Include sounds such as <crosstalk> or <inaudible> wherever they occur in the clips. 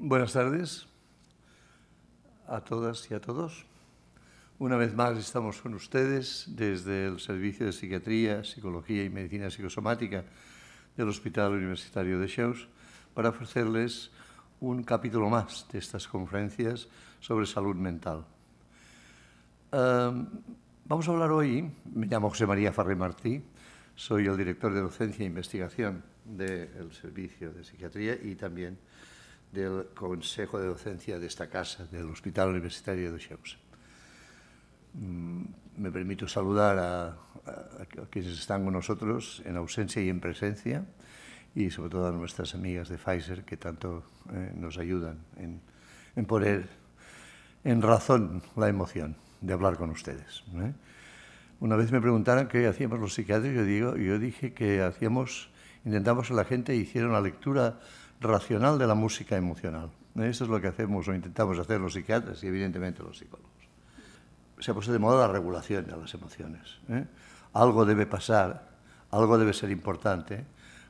Buenas tardes a todas y a todos. Una vez más estamos con ustedes desde el Servicio de Psiquiatría, Psicología y Medicina Psicosomática del Hospital Universitario de Sheus para ofrecerles un capítulo más de estas conferencias sobre salud mental. Em, vamos a hablar hoy, me llamo José María Farré Martí, soy el director de docencia e investigación del Servicio de Psiquiatría y también del Consejo de Docencia de esta casa, del Hospital Universitario de Xeusa. Mm, me permito saludar a, quienes están con nosotros en ausencia y en presencia, y sobre todo a nuestras amigas de Pfizer que tanto eh, nos ayudan en, poner en razón la emoción de hablar con ustedes. ¿eh? Una vez me preguntaron qué hacíamos los psiquiatras, yo, digo, yo dije que hacíamos, intentamos que la gente hiciera una lectura racional de la música emocional. Eso es lo que hacemos o intentamos hacer los psiquiatras y evidentemente los psicólogos. Se ha puesto de moda la regulación de las emociones. ¿eh? Algo debe pasar, algo debe ser importante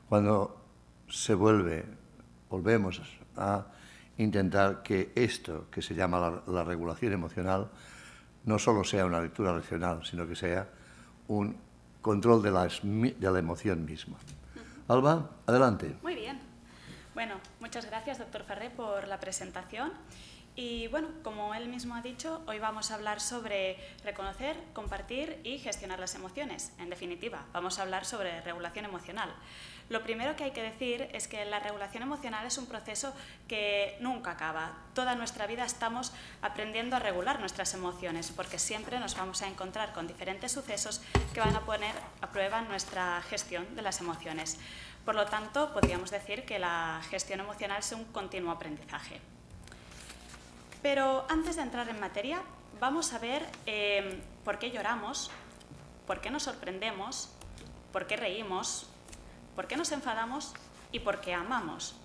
cuando se vuelve, volvemos a intentar que esto que se llama la, regulación emocional no solo sea una lectura racional, sino que sea un control de de la emoción misma. Alba, adelante. Muy bien. Bueno, muchas gracias, doctor Ferré, por la presentación. Y bueno, como él mismo ha dicho, hoy vamos a hablar sobre reconocer, compartir y gestionar las emociones. En definitiva, vamos a hablar sobre regulación emocional. Lo primero que hay que decir es que la regulación emocional es un proceso que nunca acaba. Toda nuestra vida estamos aprendiendo a regular nuestras emociones porque siempre nos vamos a encontrar con diferentes sucesos que van a poner a prueba nuestra gestión de las emociones. Por lo tanto, podríamos decir que la gestión emocional es un continuo aprendizaje. Pero antes de entrar en materia, vamos a ver eh, por qué lloramos, por qué nos sorprendemos, por qué reímos, por qué nos enfadamos y por qué amamos.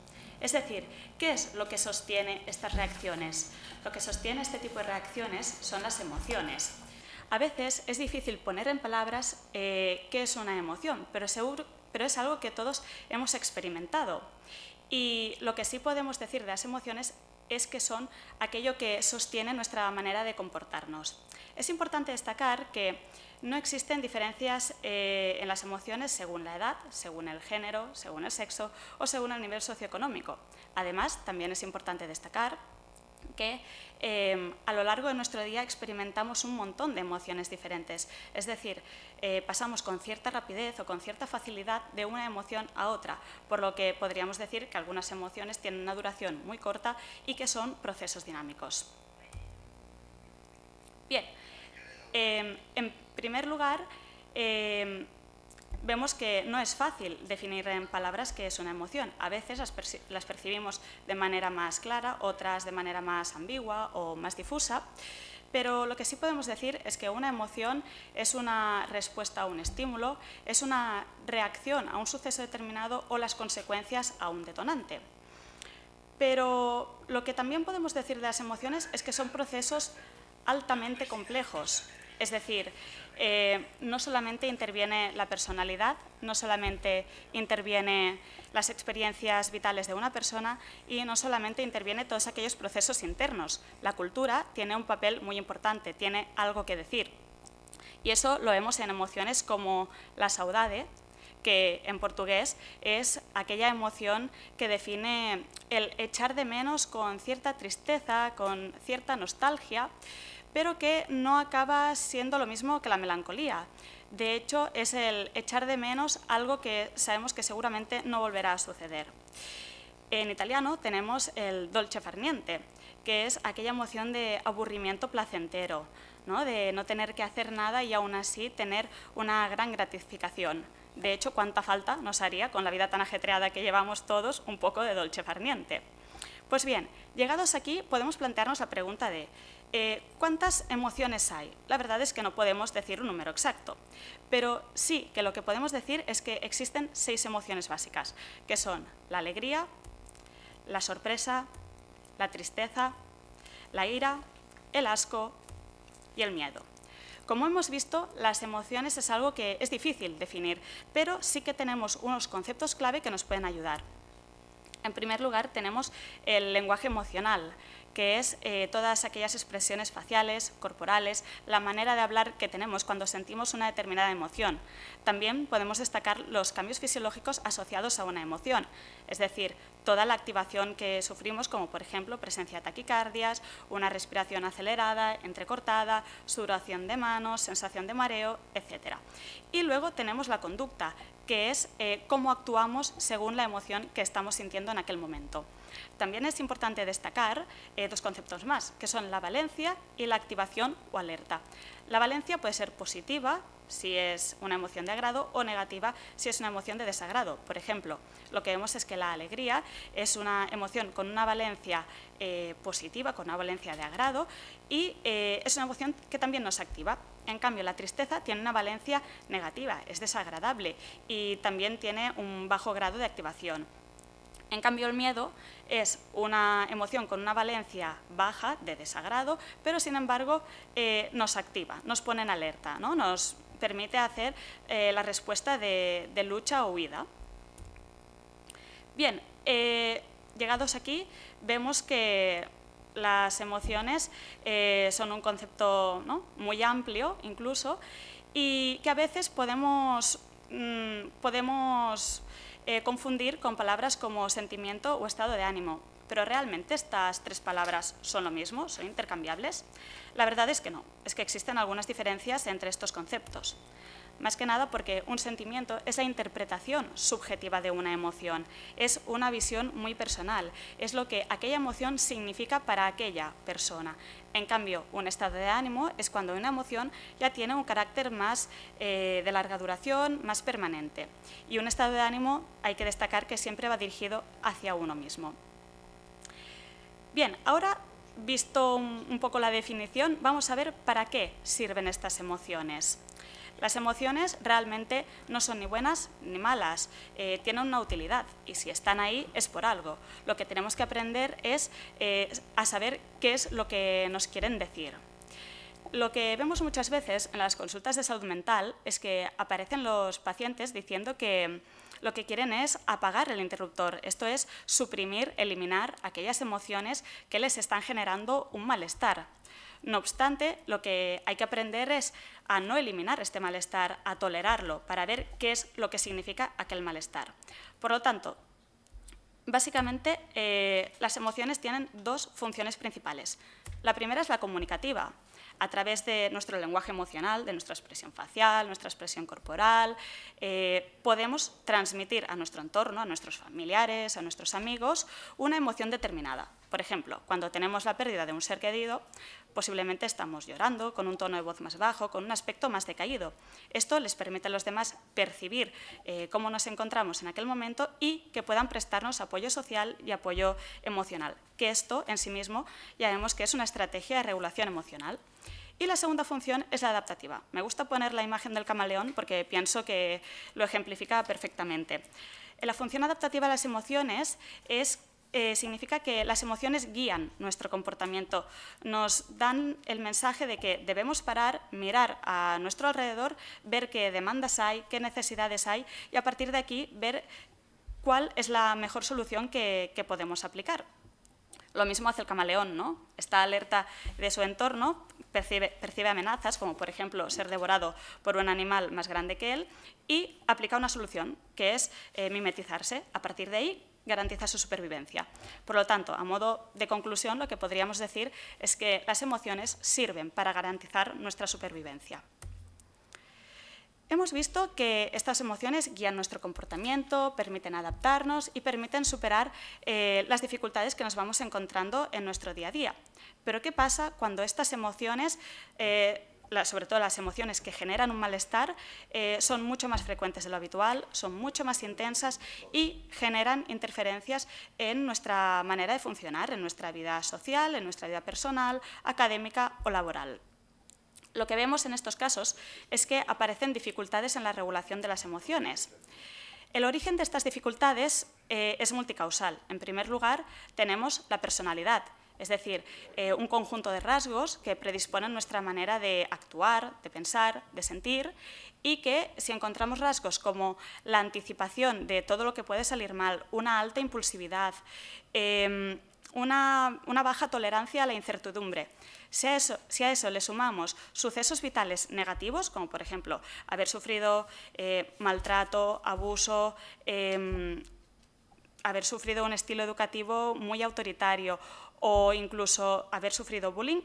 Es decir, ¿qué es lo que sostiene estas reacciones? Lo que sostiene este tipo de reacciones son las emociones. A veces es difícil poner en palabras eh, qué es una emoción, pero seguro, pero es algo que todos hemos experimentado. Y lo que sí podemos decir de las emociones es que son aquello que sostiene nuestra manera de comportarnos. Es importante destacar que no existen diferencias eh, en las emociones según la edad, según el género, según el sexo o según el nivel socioeconómico. Además, también es importante destacar que Em, a lo largo de nuestro día experimentamos un montón de emociones diferentes. Es decir, eh, pasamos con cierta rapidez o con cierta facilidad de una emoción a otra, por lo que podríamos decir que algunas emociones tienen una duración muy corta y que son procesos dinámicos. Bien, em, en primer lugar, em, vemos que no es fácil definir en palabras qué es una emoción. A veces las, las, percibimos de manera más clara, otras de manera más ambigua o más difusa, pero lo que sí podemos decir es que una emoción es una respuesta a un estímulo, es una reacción a un suceso determinado o las consecuencias a un detonante. Pero lo que también podemos decir de las emociones es que son procesos altamente complejos, es decir, eh, no solamente interviene la personalidad, no solamente interviene las experiencias vitales de una persona y no solamente interviene todos aquellos procesos internos. La cultura tiene un papel muy importante, tiene algo que decir. Y eso lo vemos en emociones como la saudade, que en portugués es aquella emoción que define el echar de menos con cierta tristeza, con cierta nostalgia pero que no acaba siendo lo mismo que la melancolía. De hecho, es el echar de menos algo que sabemos que seguramente no volverá a suceder. En italiano tenemos el dolce farniente, que es aquella emoción de aburrimiento placentero, de no tener que hacer nada y aún así tener una gran gratificación. De hecho, cuánta falta nos haría con la vida tan ajetreada que llevamos todos un poco de dolce farniente. Pues bien, llegados aquí podemos plantearnos la pregunta de eh, ¿Cuántas emociones hay? La verdad es que no podemos decir un número exacto, pero sí que lo que podemos decir es que existen seis emociones básicas, que son la alegría, la sorpresa, la tristeza, la ira, el asco y el miedo. Como hemos visto, las emociones es algo que es difícil definir, pero sí que tenemos unos conceptos clave que nos pueden ayudar. En primer lugar, tenemos el lenguaje emocional, que es eh, todas aquellas expresiones faciales, corporales, la manera de hablar que tenemos cuando sentimos una determinada emoción. También podemos destacar los cambios fisiológicos asociados a una emoción, es decir, toda la activación que sufrimos, como por ejemplo presencia de taquicardias, una respiración acelerada, entrecortada, sudoración de manos, sensación de mareo, etc. Y luego tenemos la conducta, que es eh, cómo actuamos según la emoción que estamos sintiendo en aquel momento. También es importante destacar eh, dos conceptos más, que son la valencia y la activación o alerta. La valencia puede ser positiva si es una emoción de agrado o negativa si es una emoción de desagrado. Por ejemplo, lo que vemos es que la alegría es una emoción con una valencia eh, positiva, con una valencia de agrado y eh, es una emoción que también nos activa. En cambio, la tristeza tiene una valencia negativa, es desagradable y también tiene un bajo grado de activación. En cambio, el miedo es una emoción con una valencia baja, de desagrado, pero sin embargo eh, nos activa, nos pone en alerta, ¿no? nos permite hacer eh, la respuesta de, lucha o huida. Bien, eh, llegados aquí vemos que las emociones son un concepto muy amplio incluso y que a veces podemos... Mm, podemos eh, confundir con palabras como sentimiento o estado de ánimo. Pero realmente estas tres palabras son lo mismo, son intercambiables. La verdad es que no, es que existen algunas diferencias entre estos conceptos. Más que nada porque un sentimiento es la interpretación subjetiva de una emoción, es una visión muy personal, es lo que aquella emoción significa para aquella persona, en cambio, un estado de ánimo es cuando una emoción ya tiene un carácter más eh, de larga duración, más permanente. Y un estado de ánimo hay que destacar que siempre va dirigido hacia uno mismo. Bien, ahora visto un poco la definición, vamos a ver para qué sirven estas emociones. Las emociones realmente no son ni buenas ni malas, eh, tienen una utilidad y si están ahí es por algo. Lo que tenemos que aprender es eh, a saber qué es lo que nos quieren decir lo que vemos muchas veces en las consultas de salud mental es que aparecen los pacientes diciendo que lo que quieren es apagar el interruptor, esto es suprimir, eliminar aquellas emociones que les están generando un malestar. No obstante, lo que hay que aprender es a no eliminar este malestar, a tolerarlo, para ver qué es lo que significa aquel malestar. Por lo tanto, básicamente eh, las emociones tienen dos funciones principales. La primera es la comunicativa, a través de nuestro lenguaje emocional, de nuestra expresión facial, nuestra expresión corporal, eh, podemos transmitir a nuestro entorno, a nuestros familiares, a nuestros amigos, una emoción determinada. Por ejemplo, cuando tenemos la pérdida de un ser querido, Posiblemente estamos llorando, con un tono de voz más bajo, con un aspecto más decaído. Esto les permite a los demás percibir eh, cómo nos encontramos en aquel momento y que puedan prestarnos apoyo social y apoyo emocional, que esto en sí mismo ya vemos que es una estrategia de regulación emocional. Y la segunda función es la adaptativa. Me gusta poner la imagen del camaleón porque pienso que lo ejemplifica perfectamente. La función adaptativa a las emociones es eh, significa que las emociones guían nuestro comportamiento, nos dan el mensaje de que debemos parar, mirar a nuestro alrededor, ver qué demandas hay, qué necesidades hay y a partir de aquí ver cuál es la mejor solución que, podemos aplicar. Lo mismo hace el camaleón, ¿no? Está alerta de su entorno, percibe, amenazas, como por ejemplo ser devorado por un animal más grande que él, y aplica una solución, que es eh, mimetizarse. A partir de ahí, garantiza su supervivencia. Por lo tanto, a modo de conclusión, lo que podríamos decir es que las emociones sirven para garantizar nuestra supervivencia. Hemos visto que estas emociones guían nuestro comportamiento, permiten adaptarnos y permiten superar eh, las dificultades que nos vamos encontrando en nuestro día a día. Pero ¿qué pasa cuando estas emociones eh, sobre todo las emociones que generan un malestar, eh, son mucho más frecuentes de lo habitual, son mucho más intensas y generan interferencias en nuestra manera de funcionar, en nuestra vida social, en nuestra vida personal, académica o laboral. Lo que vemos en estos casos es que aparecen dificultades en la regulación de las emociones. El origen de estas dificultades eh, es multicausal. En primer lugar, tenemos la personalidad. Es decir, eh, un conjunto de rasgos que predisponen nuestra manera de actuar, de pensar, de sentir y que si encontramos rasgos como la anticipación de todo lo que puede salir mal, una alta impulsividad, em, una, baja tolerancia a la incertidumbre. Si a, eso, le sumamos sucesos vitales negativos, como por ejemplo haber sufrido eh, maltrato, abuso, em, haber sufrido un estilo educativo muy autoritario o incluso haber sufrido bullying,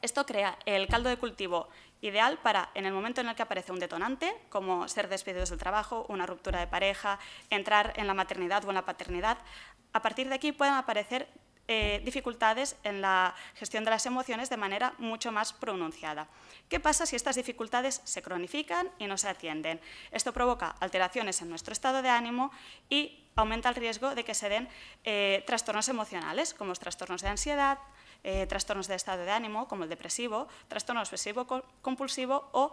esto crea el caldo de cultivo ideal para, en el momento en el que aparece un detonante, como ser despedidos del trabajo, una ruptura de pareja, entrar en la maternidad o en la paternidad, a partir de aquí pueden aparecer eh, dificultades en la gestión de las emociones de manera mucho más pronunciada. ¿Qué pasa si estas dificultades se cronifican y no se atienden? Esto provoca alteraciones en nuestro estado de ánimo y aumenta el riesgo de que se den eh, trastornos emocionales, como los trastornos de ansiedad, eh, trastornos de estado de ánimo, como el depresivo, trastorno obsesivo compulsivo o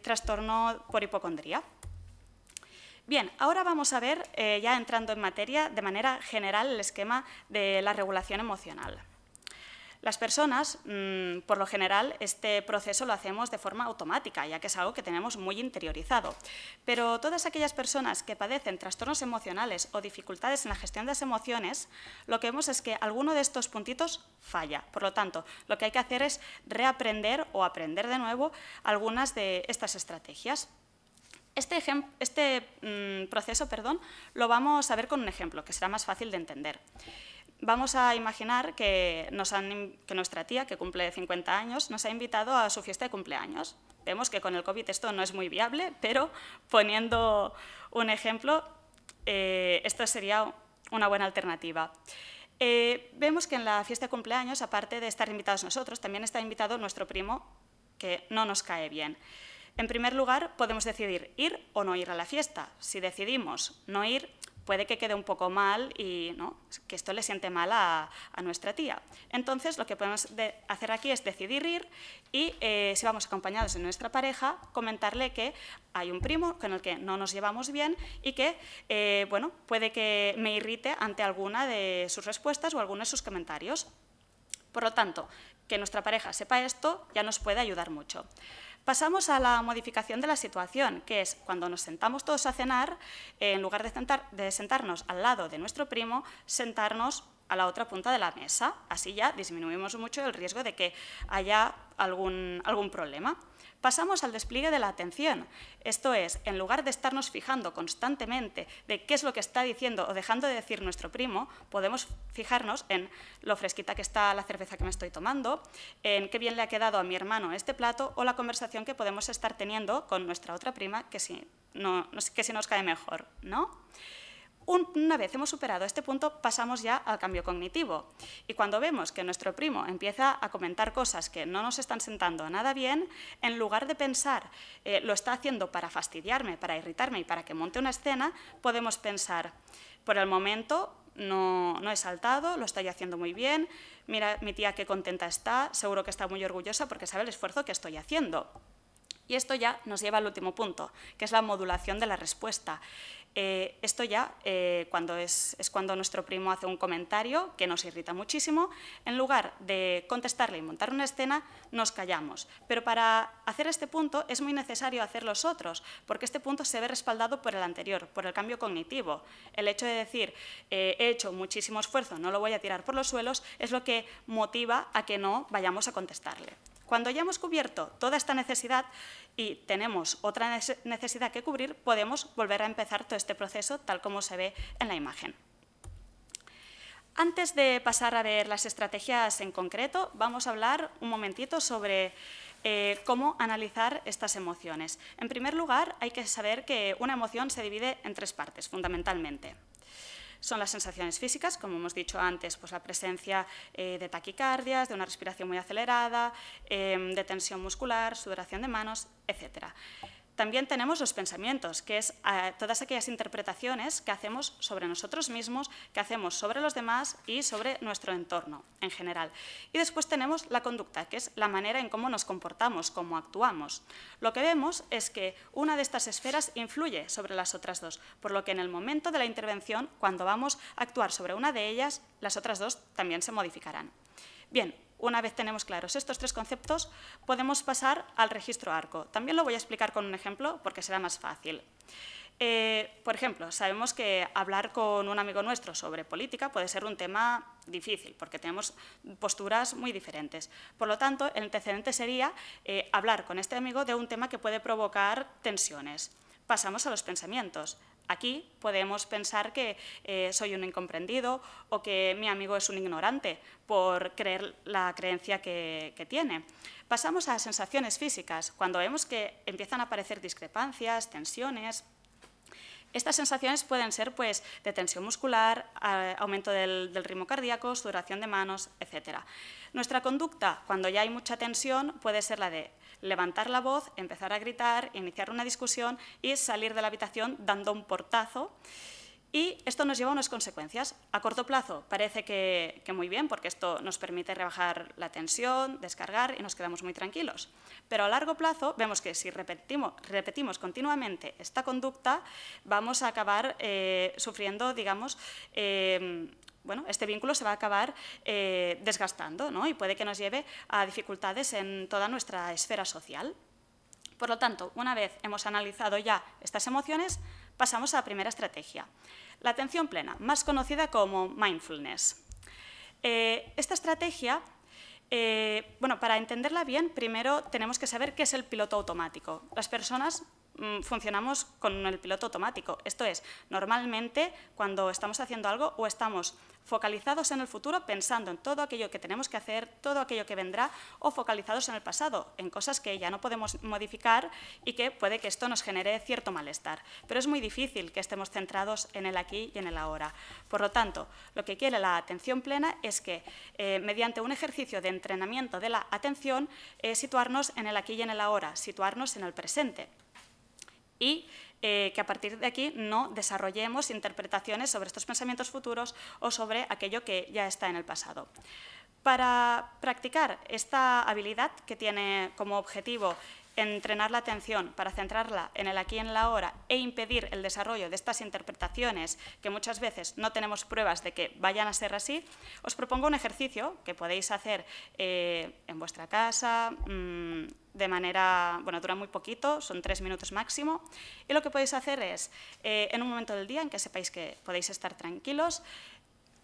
trastorno por hipocondría. Bien, ahora vamos a ver, eh, ya entrando en materia, de manera general el esquema de la regulación emocional. Las personas, mm, por lo general, este proceso lo hacemos de forma automática, ya que es algo que tenemos muy interiorizado. Pero todas aquellas personas que padecen trastornos emocionales o dificultades en la gestión de las emociones, lo que vemos es que alguno de estos puntitos falla. Por lo tanto, lo que hay que hacer es reaprender o aprender de nuevo algunas de estas estrategias. Este, este mm, proceso perdón, lo vamos a ver con un ejemplo, que será más fácil de entender. Vamos a imaginar que, nuestra tía, que cumple 50 años, nos ha invitado a su fiesta de cumpleaños. Vemos que con el COVID esto no es muy viable, pero poniendo un ejemplo, eh, esto sería una buena alternativa. Eh, vemos que en la fiesta de cumpleaños, aparte de estar invitados nosotros, también está invitado nuestro primo, que no nos cae bien. En primer lugar, podemos decidir ir o no ir a la fiesta. Si decidimos no ir, puede que quede un poco mal y ¿no? que esto le siente mal a, nuestra tía. Entonces, lo que podemos hacer aquí es decidir ir y, eh, si vamos acompañados de nuestra pareja, comentarle que hay un primo con el que no nos llevamos bien y que, eh, bueno, puede que me irrite ante alguna de sus respuestas o alguno de sus comentarios. Por lo tanto, que nuestra pareja sepa esto ya nos puede ayudar mucho. Pasamos a la modificación de la situación, que es cuando nos sentamos todos a cenar, eh, en lugar de, sentarnos al lado de nuestro primo, sentarnos a la otra punta de la mesa. Así ya disminuimos mucho el riesgo de que haya algún problema. Pasamos al despliegue de la atención. Esto es, en lugar de estarnos fijando constantemente de qué es lo que está diciendo o dejando de decir nuestro primo, podemos fijarnos en lo fresquita que está la cerveza que me estoy tomando, en qué bien le ha quedado a mi hermano este plato o la conversación que podemos estar teniendo con nuestra otra prima que si, que si nos cae mejor, ¿no? Una vez hemos superado este punto, pasamos ya al cambio cognitivo. Y cuando vemos que nuestro primo empieza a comentar cosas que no nos están sentando nada bien, en lugar de pensar eh, lo está haciendo para fastidiarme, para irritarme y para que monte una escena, podemos pensar, por el momento no, no, he saltado, lo estoy haciendo muy bien, mira mi tía qué contenta está, seguro que está muy orgullosa porque sabe el esfuerzo que estoy haciendo. Y esto ya nos lleva al último punto, que es la modulación de la respuesta. Eh, esto ya eh, cuando es, cuando nuestro primo hace un comentario que nos irrita muchísimo. En lugar de contestarle y montar una escena, nos callamos. Pero para hacer este punto es muy necesario hacer los otros, porque este punto se ve respaldado por el anterior, por el cambio cognitivo. El hecho de decir, eh, he hecho muchísimo esfuerzo, no lo voy a tirar por los suelos, es lo que motiva a que no vayamos a contestarle. Cuando ya hemos cubierto toda esta necesidad, y tenemos otra necesidad que cubrir, podemos volver a empezar todo este proceso tal como se ve en la imagen. Antes de pasar a ver las estrategias en concreto, vamos a hablar un momentito sobre eh, cómo analizar estas emociones. En primer lugar, hay que saber que una emoción se divide en tres partes, fundamentalmente. Son las sensaciones físicas, como hemos dicho antes, pues la presencia eh, de taquicardias, de una respiración muy acelerada, em, de tensión muscular, sudoración de manos, etcétera. También tenemos los pensamientos, que es ah, todas aquellas interpretaciones que hacemos sobre nosotros mismos, que hacemos sobre los demás y sobre nuestro entorno en general. Y después tenemos la conducta, que es la manera en cómo nos comportamos, cómo actuamos. Lo que vemos es que una de estas esferas influye sobre las otras dos, por lo que en el momento de la intervención, cuando vamos a actuar sobre una de ellas, las otras dos también se modificarán. Bien, una vez tenemos claros estos tres conceptos, podemos pasar al registro ARCO. También lo voy a explicar con un ejemplo porque será más fácil. Eh, por ejemplo, sabemos que hablar con un amigo nuestro sobre política puede ser un tema difícil, porque tenemos posturas muy diferentes. Por lo tanto, el antecedente sería eh, hablar con este amigo de un tema que puede provocar tensiones. Pasamos a los pensamientos. Aquí podemos pensar que eh, soy un incomprendido o que mi amigo es un ignorante por creer la creencia que, tiene. Pasamos a sensaciones físicas, cuando vemos que empiezan a aparecer discrepancias, tensiones, estas sensaciones pueden ser pues, de tensión muscular, aumento del, del, ritmo cardíaco, sudoración de manos, etc. Nuestra conducta, cuando ya hay mucha tensión, puede ser la de levantar la voz, empezar a gritar, iniciar una discusión y salir de la habitación dando un portazo. Y esto nos lleva a unas consecuencias. A corto plazo parece que, muy bien, porque esto nos permite rebajar la tensión, descargar y nos quedamos muy tranquilos. Pero a largo plazo vemos que si repetimos, continuamente esta conducta, vamos a acabar eh, sufriendo, digamos, eh, bueno, este vínculo se va a acabar eh, desgastando ¿no? y puede que nos lleve a dificultades en toda nuestra esfera social. Por lo tanto, una vez hemos analizado ya estas emociones, pasamos a la primera estrategia, la atención plena, más conocida como mindfulness. Eh, esta estrategia, eh, bueno, para entenderla bien, primero tenemos que saber qué es el piloto automático. Las personas Mm, funcionamos con el piloto automático. Esto es, normalmente cuando estamos haciendo algo o estamos focalizados en el futuro pensando en todo aquello que tenemos que hacer, todo aquello que vendrá, o focalizados en el pasado, en cosas que ya no podemos modificar y que puede que esto nos genere cierto malestar. Pero es muy difícil que estemos centrados en el aquí y en el ahora. Por lo tanto, lo que quiere la atención plena es que, eh, mediante un ejercicio de entrenamiento de la atención, eh, situarnos en el aquí y en el ahora, situarnos en el presente y eh, que a partir de aquí no desarrollemos interpretaciones sobre estos pensamientos futuros o sobre aquello que ya está en el pasado. Para practicar esta habilidad que tiene como objetivo entrenar la atención para centrarla en el aquí y en la ahora e impedir el desarrollo de estas interpretaciones que muchas veces no tenemos pruebas de que vayan a ser así, os propongo un ejercicio que podéis hacer eh, en vuestra casa. Mm, de manera, bueno, dura muy poquito, son tres minutos máximo, y lo que podéis hacer es, eh, en un momento del día en que sepáis que podéis estar tranquilos,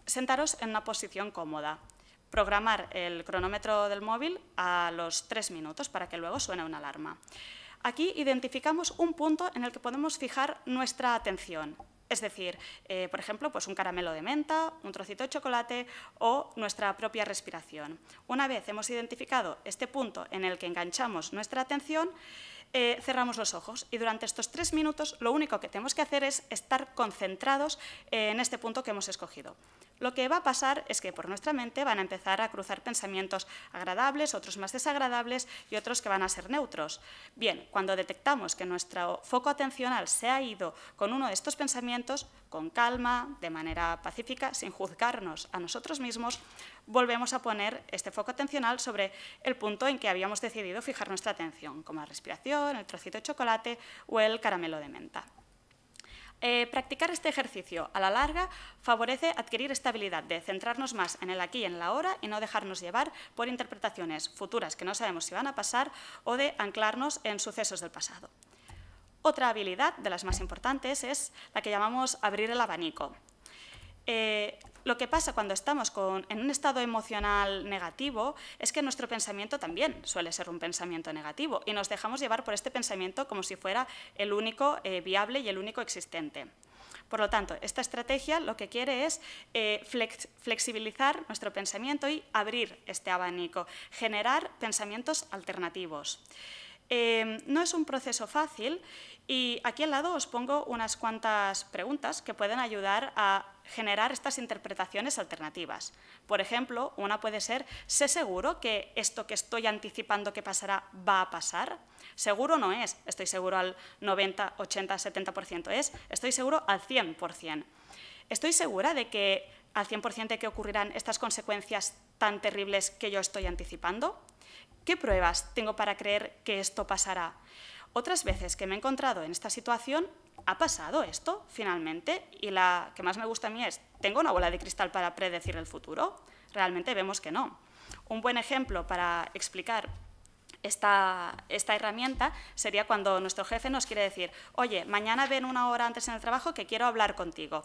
sentaros en una posición cómoda programar el cronómetro del móvil a los tres minutos para que luego suene una alarma. Aquí identificamos un punto en el que podemos fijar nuestra atención, es decir, eh, por ejemplo, pues un caramelo de menta, un trocito de chocolate o nuestra propia respiración. Una vez hemos identificado este punto en el que enganchamos nuestra atención, eh, cerramos los ojos y durante estos tres minutos lo único que tenemos que hacer es estar concentrados eh, en este punto que hemos escogido lo que va a pasar es que por nuestra mente van a empezar a cruzar pensamientos agradables, otros más desagradables y otros que van a ser neutros. Bien, cuando detectamos que nuestro foco atencional se ha ido con uno de estos pensamientos, con calma, de manera pacífica, sin juzgarnos a nosotros mismos, volvemos a poner este foco atencional sobre el punto en que habíamos decidido fijar nuestra atención, como la respiración, el trocito de chocolate o el caramelo de menta. Eh, practicar este ejercicio a la larga favorece adquirir esta habilidad de centrarnos más en el aquí y en la ahora y no dejarnos llevar por interpretaciones futuras que no sabemos si van a pasar o de anclarnos en sucesos del pasado. Otra habilidad, de las más importantes, es la que llamamos abrir el abanico. Eh, lo que pasa cuando estamos en un estado emocional negativo es que nuestro pensamiento también suele ser un pensamiento negativo y nos dejamos llevar por este pensamiento como si fuera el único eh, viable y el único existente. Por lo tanto, esta estrategia lo que quiere es eh, flexibilizar nuestro pensamiento y abrir este abanico, generar pensamientos alternativos. Eh, no es un proceso fácil y aquí al lado os pongo unas cuantas preguntas que pueden ayudar a generar estas interpretaciones alternativas. Por ejemplo, una puede ser, ¿sé seguro que esto que estoy anticipando que pasará va a pasar? Seguro no es, estoy seguro al 90, 80, 70%, es estoy seguro al 100%. Estoy segura de que al 100% de que ocurrirán estas consecuencias tan terribles que yo estoy anticipando. ¿Qué pruebas tengo para creer que esto pasará? Otras veces que me he encontrado en esta situación, ¿ha pasado esto finalmente? Y la que más me gusta a mí es, ¿tengo una bola de cristal para predecir el futuro? Realmente vemos que no. Un buen ejemplo para explicar esta, esta, herramienta sería cuando nuestro jefe nos quiere decir, oye, mañana ven una hora antes en el trabajo que quiero hablar contigo.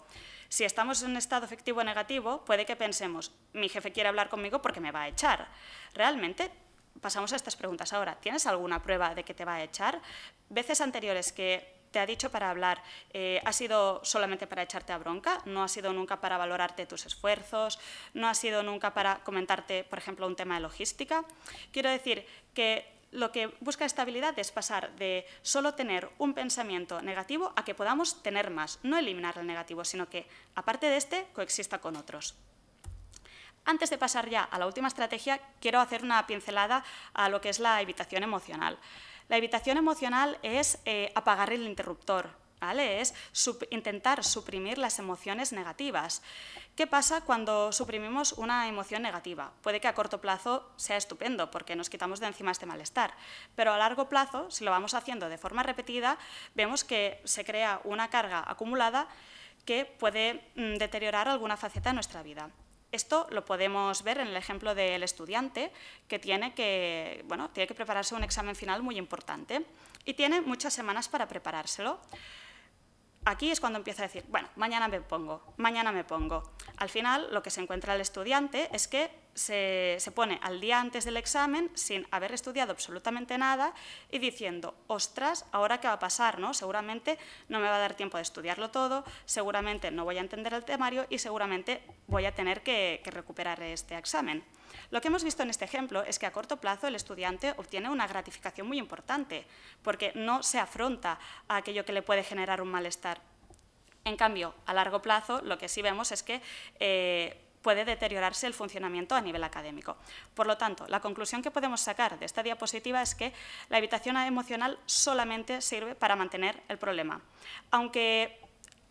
Si estamos en un estado efectivo negativo, puede que pensemos, mi jefe quiere hablar conmigo porque me va a echar. Realmente pasamos a estas preguntas ahora. ¿Tienes alguna prueba de que te va a echar? Veces anteriores que te ha dicho para hablar, eh, ha sido solamente para echarte a bronca, no ha sido nunca para valorarte tus esfuerzos, no ha sido nunca para comentarte, por ejemplo, un tema de logística. Quiero decir que lo que busca estabilidad es pasar de solo tener un pensamiento negativo a que podamos tener más, no eliminar el negativo, sino que, aparte de este, coexista con otros. Antes de pasar ya a la última estrategia, quiero hacer una pincelada a lo que es la evitación emocional. La evitación emocional es eh, apagar el interruptor, Es intentar suprimir las emociones negativas. ¿Qué pasa cuando suprimimos una emoción negativa? Puede que a corto plazo sea estupendo, porque nos quitamos de encima este malestar, pero a largo plazo, si lo vamos haciendo de forma repetida, vemos que se crea una carga acumulada que puede mm, deteriorar alguna faceta de nuestra vida. Esto lo podemos ver en el ejemplo del estudiante que tiene que, tiene que prepararse un examen final muy importante y tiene muchas semanas para preparárselo. Aquí es cuando empieza a decir, bueno, mañana me pongo, mañana me pongo. Al final, lo que se encuentra el estudiante es que se, pone al día antes del examen sin haber estudiado absolutamente nada y diciendo, ostras, ahora qué va a pasar, ¿no? Seguramente no me va a dar tiempo de estudiarlo todo, seguramente no voy a entender el temario y seguramente voy a tener que, que recuperar este examen. Lo que hemos visto en este ejemplo es que a corto plazo el estudiante obtiene una gratificación muy importante, porque no se afronta a aquello que le puede generar un malestar. En cambio, a largo plazo lo que sí vemos es que eh, puede deteriorarse el funcionamiento a nivel académico. Por lo tanto, la conclusión que podemos sacar de esta diapositiva es que la evitación emocional solamente sirve para mantener el problema. Aunque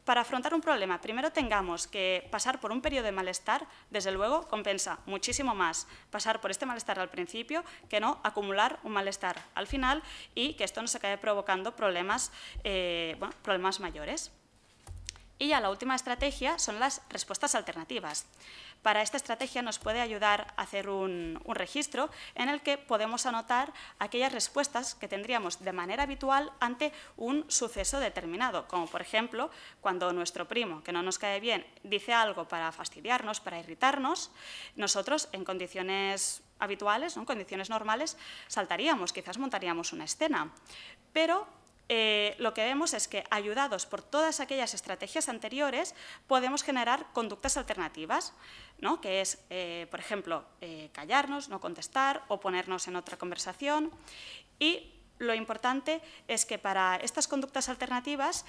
para afrontar un problema primero tengamos que pasar por un periodo de malestar, desde luego compensa muchísimo más pasar por este malestar al principio que no acumular un malestar al final y que esto nos acabe provocando problemas, eh, problemas mayores. Y ya la última estrategia son las respuestas alternativas. Para esta estrategia nos puede ayudar a hacer un, registro en el que podemos anotar aquellas respuestas que tendríamos de manera habitual ante un suceso determinado, como por ejemplo cuando nuestro primo, que no nos cae bien, dice algo para fastidiarnos, para irritarnos, nosotros en condiciones habituales, en condiciones normales, saltaríamos, quizás montaríamos una escena. Pero eh, lo que vemos es que, ayudados por todas aquellas estrategias anteriores, podemos generar conductas alternativas, ¿no? que es, eh, por ejemplo, eh, callarnos, no contestar o ponernos en otra conversación. Y lo importante es que para estas conductas alternativas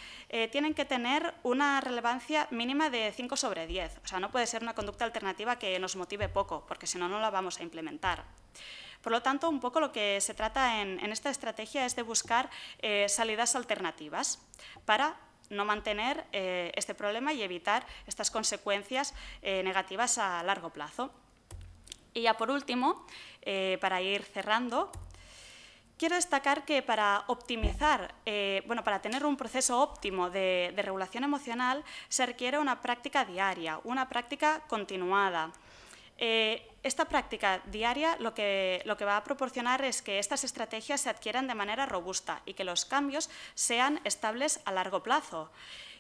tienen que tener una relevancia mínima de 5 sobre 10. O sea, no puede ser una conducta alternativa que nos motive poco, porque si no, no la vamos a implementar. Por lo tanto, un poco lo que se trata en, esta estrategia es de buscar eh, salidas alternativas para no mantener eh, este problema y evitar estas consecuencias eh, negativas a largo plazo. Y ya por último, para ir cerrando, Quiero destacar que para optimizar, bueno, para tener un proceso óptimo de, de regulación emocional, se requiere una práctica diaria, una práctica continuada. Eh, esta práctica diaria lo que, lo que va a proporcionar es que estas estrategias se adquieran de manera robusta y que los cambios sean estables a largo plazo.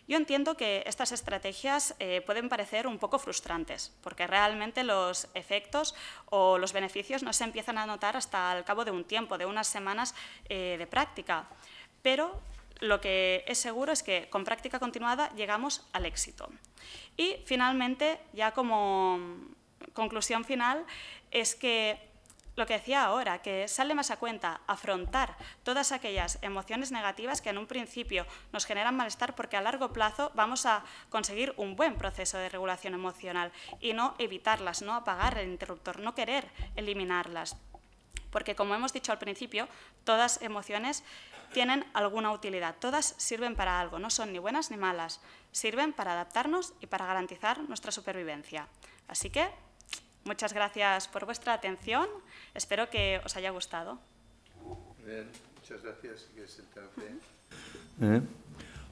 Yo entiendo que estas estrategias eh, pueden parecer un poco frustrantes, porque realmente los efectos o los beneficios no se empiezan a notar hasta al cabo de un tiempo, de unas semanas eh, de práctica. Pero lo que es seguro es que con práctica continuada llegamos al éxito. Y finalmente, ya como conclusión final es que lo que decía ahora, que sale más a cuenta afrontar todas aquellas emociones negativas que en un principio nos generan malestar porque a largo plazo vamos a conseguir un buen proceso de regulación emocional y no evitarlas, no apagar el interruptor, no querer eliminarlas. Porque como hemos dicho al principio, todas emociones tienen alguna utilidad, todas sirven para algo, no son ni buenas ni malas, sirven para adaptarnos y para garantizar nuestra supervivencia. Así que Muchas gracias por vuestra atención. Espero que os haya gustado. muchas gracias. ¿Eh?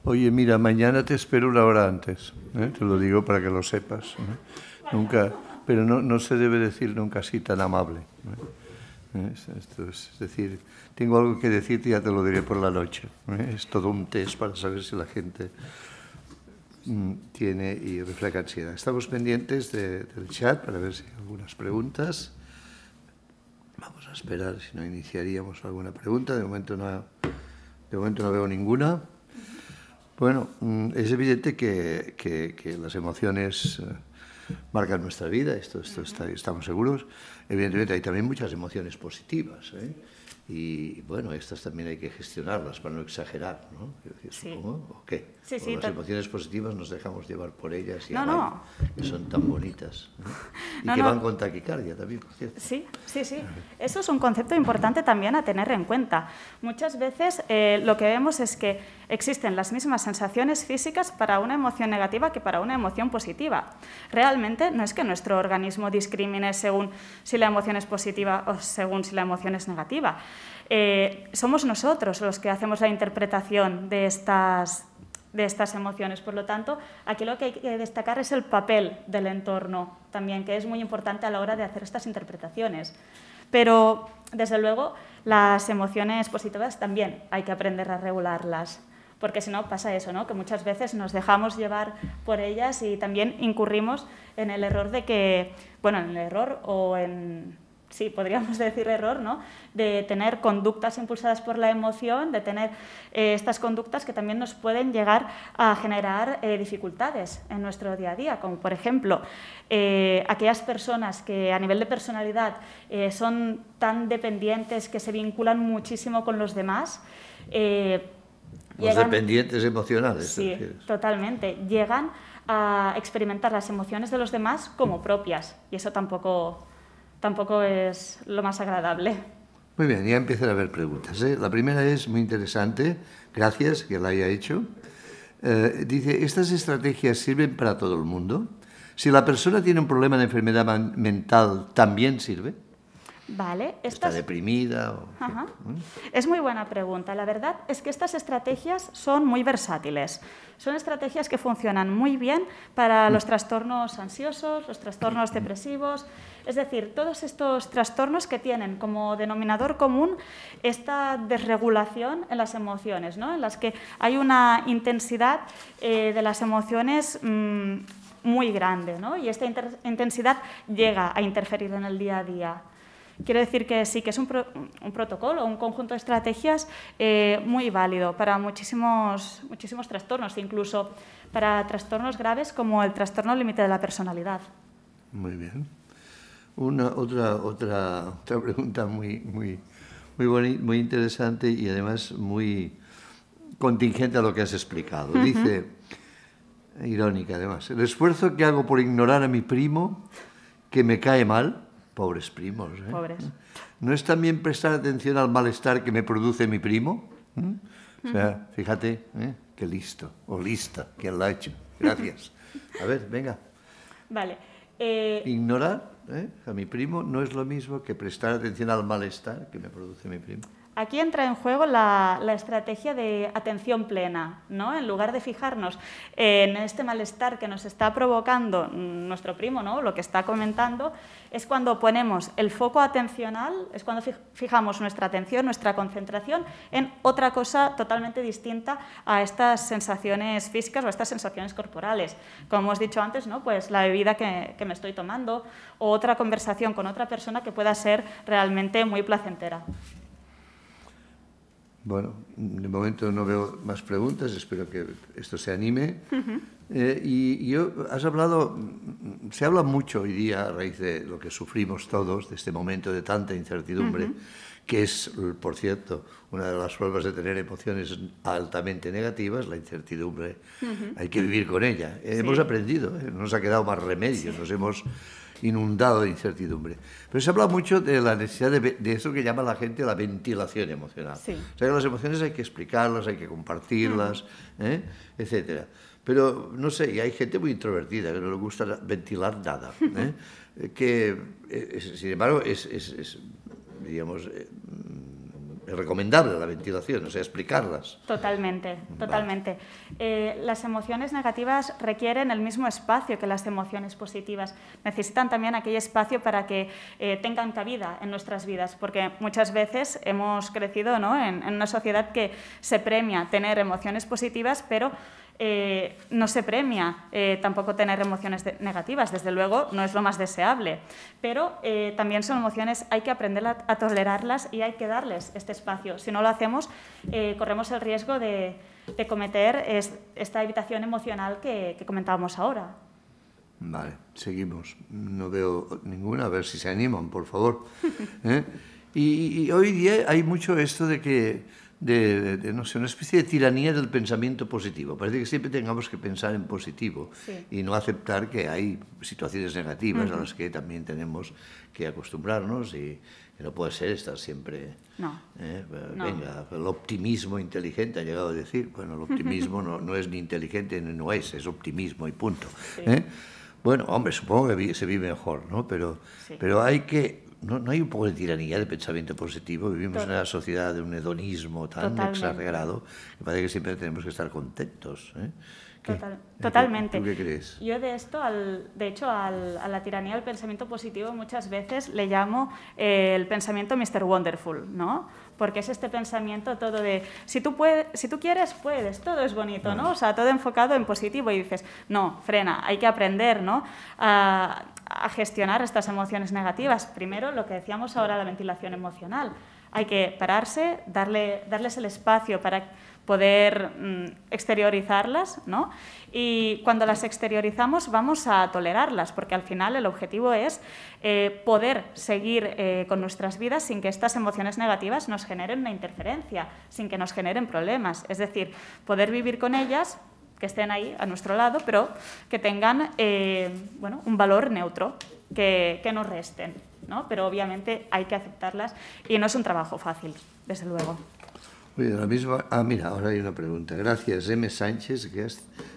Oye, mira, mañana te espero una hora antes. ¿eh? Te lo digo para que lo sepas. ¿eh? Nunca, pero no, no, se debe decir nunca así tan amable. Esto es, es, decir, tengo algo que decirte y ya te lo diré por la noche. Es todo un test para saber si la gente Mm, tiene y refleja ansiedad. Estamos pendientes del chat para ver si hay algunas preguntas. Vamos a esperar si no iniciaríamos alguna pregunta. De momento no, de momento no veo ninguna. Bueno, mm, es evidente que, que, las emociones eh, marcan nuestra vida, esto, estamos seguros. Evidentemente hay también muchas emociones positivas. ¿eh? Y bueno, estas también hay que gestionarlas para no exagerar, ¿no? Sí. ¿O qué? Sí, las emociones positivas nos dejamos llevar por ellas y no, no. que son tan bonitas. <laughs> Y que van con taquicardia también, por cierto. Sí, sí, sí. Eso es un concepto importante también a tener en cuenta. Muchas veces eh, lo que vemos es que existen las mismas sensaciones físicas para una emoción negativa que para una emoción positiva. Realmente no es que nuestro organismo discrimine según si la emoción es positiva o según si la emoción es negativa eh, somos nosotros los que hacemos la interpretación de estas, de estas emociones. Por lo tanto, aquí lo que hay que destacar es el papel del entorno también, que es muy importante a la hora de hacer estas interpretaciones. Pero, desde luego, las emociones positivas también hay que aprender a regularlas, porque si no pasa eso, ¿no? que muchas veces nos dejamos llevar por ellas y también incurrimos en el error de que, bueno, en el error o en sí, podríamos <laughs> decir error, ¿no? de tener conductas impulsadas por la emoción, de tener eh, estas conductas que también nos pueden llegar a generar eh, dificultades en nuestro día a día, como por ejemplo eh, aquellas personas que a nivel de personalidad son tan dependientes que se vinculan muchísimo con los demás. Los dependientes emocionales. Sí, totalmente. Llegan a experimentar las emociones de los demás como propias y eso tampoco tampoco es lo más agradable. Muy bien, ya empiezan a haber preguntas. ¿eh? La primera es muy interesante, gracias que la haya hecho. Eh, dice, ¿estas estrategias sirven para todo el mundo? Si la persona tiene un problema de enfermedad mental, ¿también sirve? Vale, ¿Está deprimida? O... ¿Mm? Es muy buena pregunta. La verdad es que estas estrategias son muy versátiles. Son estrategias que funcionan muy bien para los trastornos ansiosos, los trastornos depresivos, es decir, todos estos trastornos que tienen como denominador común esta desregulación en las emociones, en las que hay una intensidad eh, de las emociones mm, muy grande y esta intensidad llega a interferir en el día a día. Quiero decir que sí, que es un, protocolo, un conjunto de estrategias eh, muy válido para muchísimos, muchísimos trastornos, incluso para trastornos graves como el trastorno límite de la personalidad. Muy bien. Una, otra, otra, otra pregunta muy, muy, muy, muy interesante y además muy contingente a lo que has explicado. Dice, irónica además, el esfuerzo que hago por ignorar a mi primo, que me cae mal, pobres primos, ¿eh? ¿no es también prestar atención al malestar que me produce mi primo? ¿Mm? O sea, fíjate, ¿eh? qué listo, o lista, quien lo ha hecho. Gracias. <laughs> A ver, venga. Vale. Eh, ignorar ¿Eh? a mi primo no es lo mismo que prestar atención al malestar que me produce mi primo. Aquí entra en juego la, estrategia de atención plena, ¿no? En lugar de fijarnos en este malestar que nos está provocando nuestro primo, ¿no? Lo que está comentando, es cuando ponemos el foco atencional, es cuando fijamos nuestra atención, nuestra concentración en otra cosa totalmente distinta a estas sensaciones físicas o a estas sensaciones corporales. Como hemos dicho antes, ¿no? Pues la bebida que me estoy tomando o otra conversación con otra persona que pueda ser realmente muy placentera. Bueno, de momento no veo más preguntas, espero que esto se anime. Eh, y yo, has hablado, mm, se habla mucho hoy día a raíz de lo que sufrimos todos, de este momento de tanta incertidumbre, que es, por cierto, una de las formas de tener emociones altamente negativas, la incertidumbre. Hay que vivir con ella. Eh, hemos aprendido, eh, no nos ha quedado más remedio, nos hemos inundado de incertidumbre. Pero se habla mucho de la necesidad de, eso que llama la gente la ventilación emocional. Sí. O sea, que las emociones hay que explicarlas, hay que compartirlas, etc. ¿eh? etcétera. Pero no sé, hay gente muy introvertida que no le gusta ventilar nada. ¿eh? <laughs> Eh, que, sin embargo, es, es digamos, recomendable la ventilación, o sea, explicarlas. Totalmente, totalmente. Eh, las emociones negativas requieren el mismo espacio que las emociones positivas. Necesitan también aquel espacio para que eh, tengan cabida en nuestras vidas, porque muchas veces hemos crecido ¿no? en, en una sociedad que se premia tener emociones positivas, pero eh, no se premia eh, tampoco tener emociones negativas, desde luego no es lo más deseable, pero eh, también son emociones, hay que aprender a, tolerarlas y hay que darles este espacio. Si no lo hacemos, corremos el riesgo de, cometer esta evitación emocional que, comentábamos ahora. Vale, seguimos. No veo ninguna, a ver si se animan, por favor. y hoy día hay mucho esto de que de, no sé, una especie de tiranía del pensamiento positivo. Parece que siempre tengamos que pensar en positivo y no aceptar que hay situaciones negativas a las que también tenemos que acostumbrarnos y que no puede ser estar siempre... ¿eh? Pues, no. Venga, el optimismo inteligente ha llegado a decir. Bueno, el optimismo no, no, es ni inteligente ni no es, es optimismo y punto. ¿eh? Bueno, hombre, supongo que se vive mejor, ¿no? Pero, pero hay que no, hay un poco de tiranía de pensamiento positivo. Vivimos en una sociedad de un hedonismo tan exagerado que parece que siempre tenemos que estar contentos. ¿eh? Total, totalmente. ¿Tú qué crees? Yo de esto, de hecho, a la tiranía del pensamiento positivo muchas veces le llamo eh, el pensamiento Mr. Wonderful, ¿no? Porque es este pensamiento todo de, si tú, puedes, si tú quieres, puedes, todo es bonito, ¿no? O sea, todo enfocado en positivo y dices, no, frena, hay que aprender, ¿no? Ah, a gestionar estas emociones negativas. Primero, lo que decíamos ahora, la ventilación emocional. Hay que pararse, darle, darles el espacio para poder mm, exteriorizarlas, Y cuando las exteriorizamos vamos a tolerarlas, porque al final el objetivo es eh, poder seguir eh, con nuestras vidas sin que estas emociones negativas nos generen una interferencia, sin que nos generen problemas. Es decir, poder vivir con ellas que estén ahí a nuestro lado, pero que tengan eh, bueno, un valor neutro, que, que nos resten. ¿no? Pero obviamente hay que aceptarlas y no es un trabajo fácil, desde luego. Ah, mira, ahora hay una pregunta. Gracias, M. Sánchez.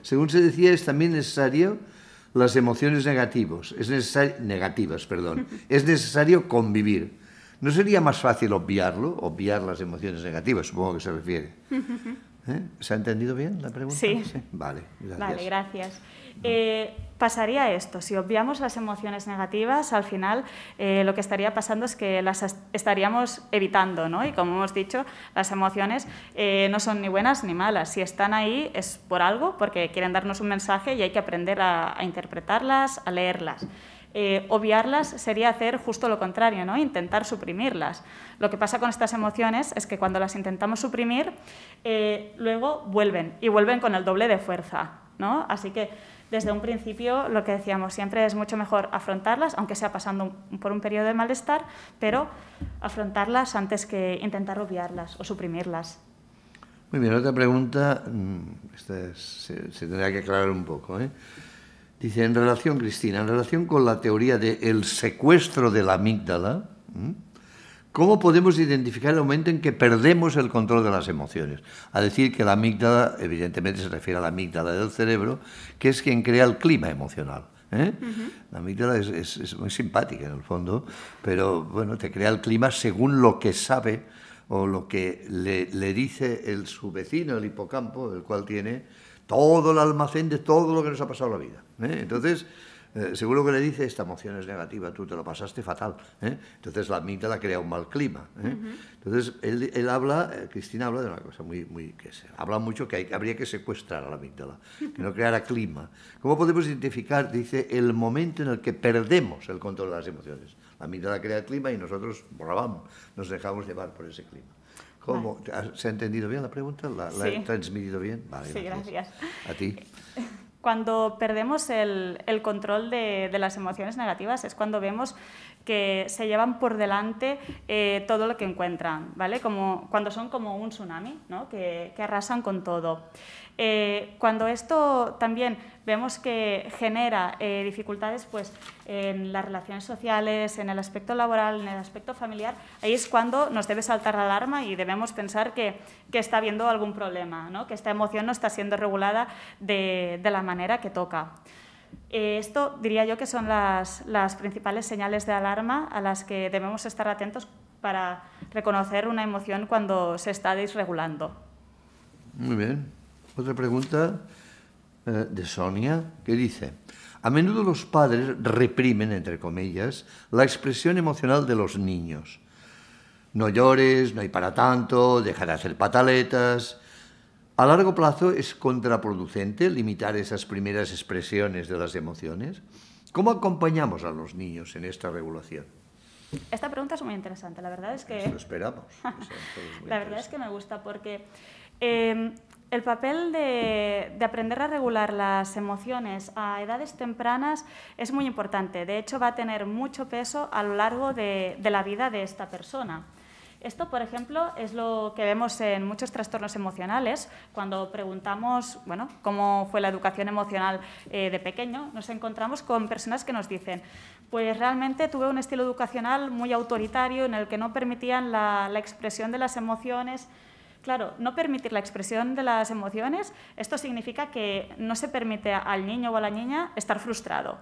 Según se decía, es también necesario las emociones negativos, es negativas, perdón. <laughs> es necesario convivir. ¿No sería más fácil obviarlo, obviar las emociones negativas? Supongo que se refiere. <laughs> ¿Eh? ¿Se ha entendido bien la pregunta? Sí. Vale, gracias. Vale, gracias. Eh, pasaría esto, si obviamos las emociones negativas, al final eh, lo que estaría pasando es que las estaríamos evitando, ¿no? Y como hemos dicho, las emociones no son ni buenas ni malas, si están ahí es por algo, porque quieren darnos un mensaje y hay que aprender a interpretarlas, a leerlas. Eh, obviarlas sería hacer justo lo contrario, ¿no? intentar suprimirlas. Lo que pasa con estas emociones es que cuando las intentamos suprimir, eh, luego vuelven y vuelven con el doble de fuerza. ¿no? Así que desde un principio lo que decíamos siempre es mucho mejor afrontarlas, aunque sea pasando por un periodo de malestar, pero afrontarlas antes que intentar obviarlas o suprimirlas. Muy bien, otra pregunta, mm, se, tendría que aclarar un poco. ¿eh? Dice, en relación, Cristina, en relación con la teoría del el secuestro de la amígdala, ¿cómo podemos identificar el momento en que perdemos el control de las emociones? A decir que la amígdala, evidentemente se refiere a la amígdala del cerebro, que es quien crea el clima emocional. ¿eh? La amígdala es, muy simpática en el fondo, pero bueno, te crea el clima según lo que sabe o lo que le, dice el, su vecino, el hipocampo, el cual tiene todo el almacén de todo lo que nos ha pasado la vida. ¿eh? Entonces, según eh, seguro que le dice, esta emoción es negativa, tú te lo pasaste fatal. ¿eh? Entonces la amígdala crea un mal clima. Entonces él, habla, Cristina habla de una cosa muy, muy que se habla mucho que, hay, habría que secuestrar a la amígdala, que no creara clima. ¿Cómo podemos identificar, dice, el momento en el que perdemos el control de las emociones? La amígdala crea clima y nosotros borrabamos, nos dejamos llevar por ese clima. ¿Cómo? ¿Se ha entendido bien la pregunta? ¿La, he transmitido bien? Vale, sí, gracias. A ti. Cuando perdemos el, control de, de, las emociones negativas es cuando vemos que se llevan por delante eh, todo lo que encuentran, ¿vale? Como, cuando son como un tsunami, ¿no? que, arrasan con todo. Eh, cuando esto también vemos que genera eh, dificultades pues, en las relaciones sociales, en el aspecto laboral, en el aspecto familiar, ahí es cuando nos debe saltar la alarma y debemos pensar que, que está habiendo algún problema, ¿no? que esta emoción no está siendo regulada de, de la manera que toca. Eh, esto diría yo que son las, principales señales de alarma a las que debemos estar atentos para reconocer una emoción cuando se está desregulando. Muy bien. Otra pregunta eh, de Sonia, que dice, a menudo los padres reprimen, entre comillas, la expresión emocional de los niños. No llores, no hay para tanto, deja de hacer pataletas. A largo plazo es contraproducente limitar esas primeras expresiones de las emociones. ¿Cómo acompañamos a los niños en esta regulación? Esta pregunta es muy interesante, la verdad es que... esperamos. <laughs> la verdad es que me gusta porque em, el papel de, aprender a regular las emociones a edades tempranas es muy importante. De hecho, va a tener mucho peso a lo largo de la vida de esta persona. Esto, por ejemplo, es lo que vemos en muchos trastornos emocionales. Cuando preguntamos cómo fue la educación emocional eh, de pequeño, nos encontramos con personas que nos dicen, pues realmente tuve un estilo educacional muy autoritario en el que no permitían la, la expresión de las emociones. Claro, no permitir la expresión de las emociones, esto significa que no se permite al niño o a la niña estar frustrado,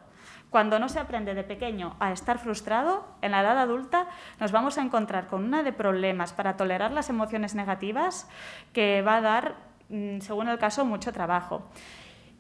cuando no se aprende de pequeño a estar frustrado, en la edad adulta nos vamos a encontrar con una de problemas para tolerar las emociones negativas que va a dar, mm, según el caso, mucho trabajo.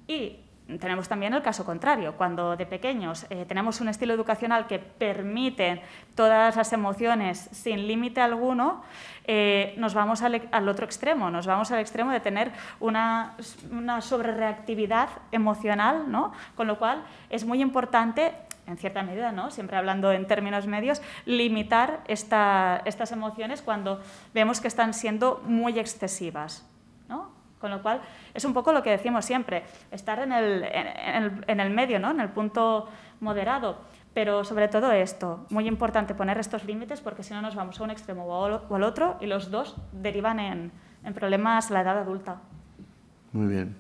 Y tenemos también el caso contrario, cuando de pequeños eh, tenemos un estilo educacional que permite todas las emociones sin límite alguno, eh, nos vamos e-, al, otro extremo, nos vamos al extremo de tener una, una sobrereactividad emocional, ¿no? con lo cual es muy importante en cierta medida, ¿no? siempre hablando en términos medios, limitar estas emociones cuando vemos que están siendo muy excesivas. ¿no? Con lo cual, es un poco lo que decimos siempre, estar en el, en el, en el medio, ¿no? en el punto moderado. Pero sobre todo esto, muy importante poner estos límites porque si no nos vamos a un extremo o al otro y los dos derivan en, en problemas a la edad adulta. Muy bien.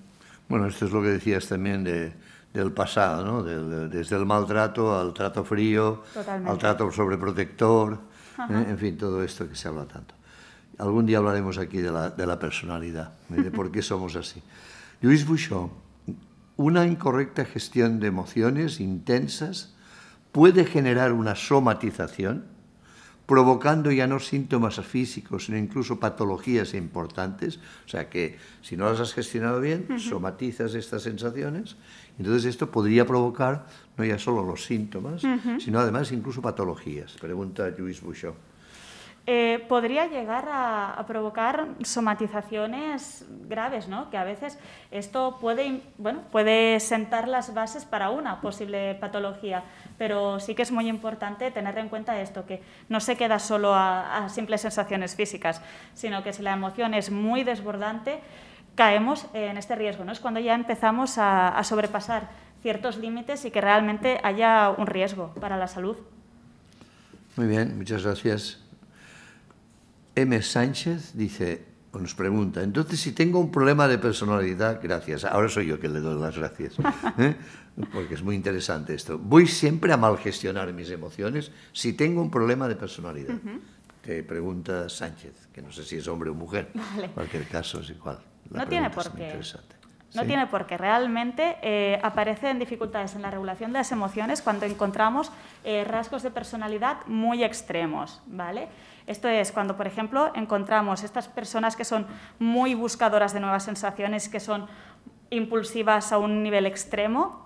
Bueno, esto es lo que decías también de, del pasado, ¿no? desde el maltrato al trato frío, al trato sobreprotector, ¿eh? en fin, todo esto que se habla tanto. Algún día hablaremos aquí de la, de la personalidad, ¿eh? de por qué somos así. Luis Bouchon, una incorrecta gestión de emociones intensas puede generar una somatización, provocando ya no síntomas físicos, sino incluso patologías importantes. O sea que si no las has gestionado bien, somatizas estas sensaciones. Entonces esto podría provocar no ya solo los síntomas, sino además incluso patologías. Pregunta Luis Bouchot. Eh, podría llegar a, provocar somatizaciones graves, ¿no? que a veces esto puede, bueno, puede sentar las bases para una posible patología, pero sí que es muy importante tener en cuenta esto, que no se queda solo a, simples sensaciones físicas, sino que si la emoción es muy desbordante, caemos en este riesgo, ¿no? es cuando ya empezamos a sobrepasar ciertos límites y que realmente haya un riesgo para la salud. Muy bien, muchas gracias. M. Sánchez dice, o nos pregunta, entonces si tengo un problema de personalidad, gracias, ahora soy yo que le doy las gracias, ¿eh? porque es muy interesante esto. Voy siempre a mal gestionar mis emociones si tengo un problema de personalidad. Te pregunta Sánchez, que no sé si es hombre o mujer, en cualquier caso es igual. La no tiene por qué. No tiene por qué. Realmente eh, aparecen dificultades en la regulación de las emociones cuando encontramos eh, rasgos de personalidad muy extremos, ¿vale? Esto es cuando, por ejemplo, encontramos estas personas que son muy buscadoras de nuevas sensaciones, que son impulsivas a un nivel extremo.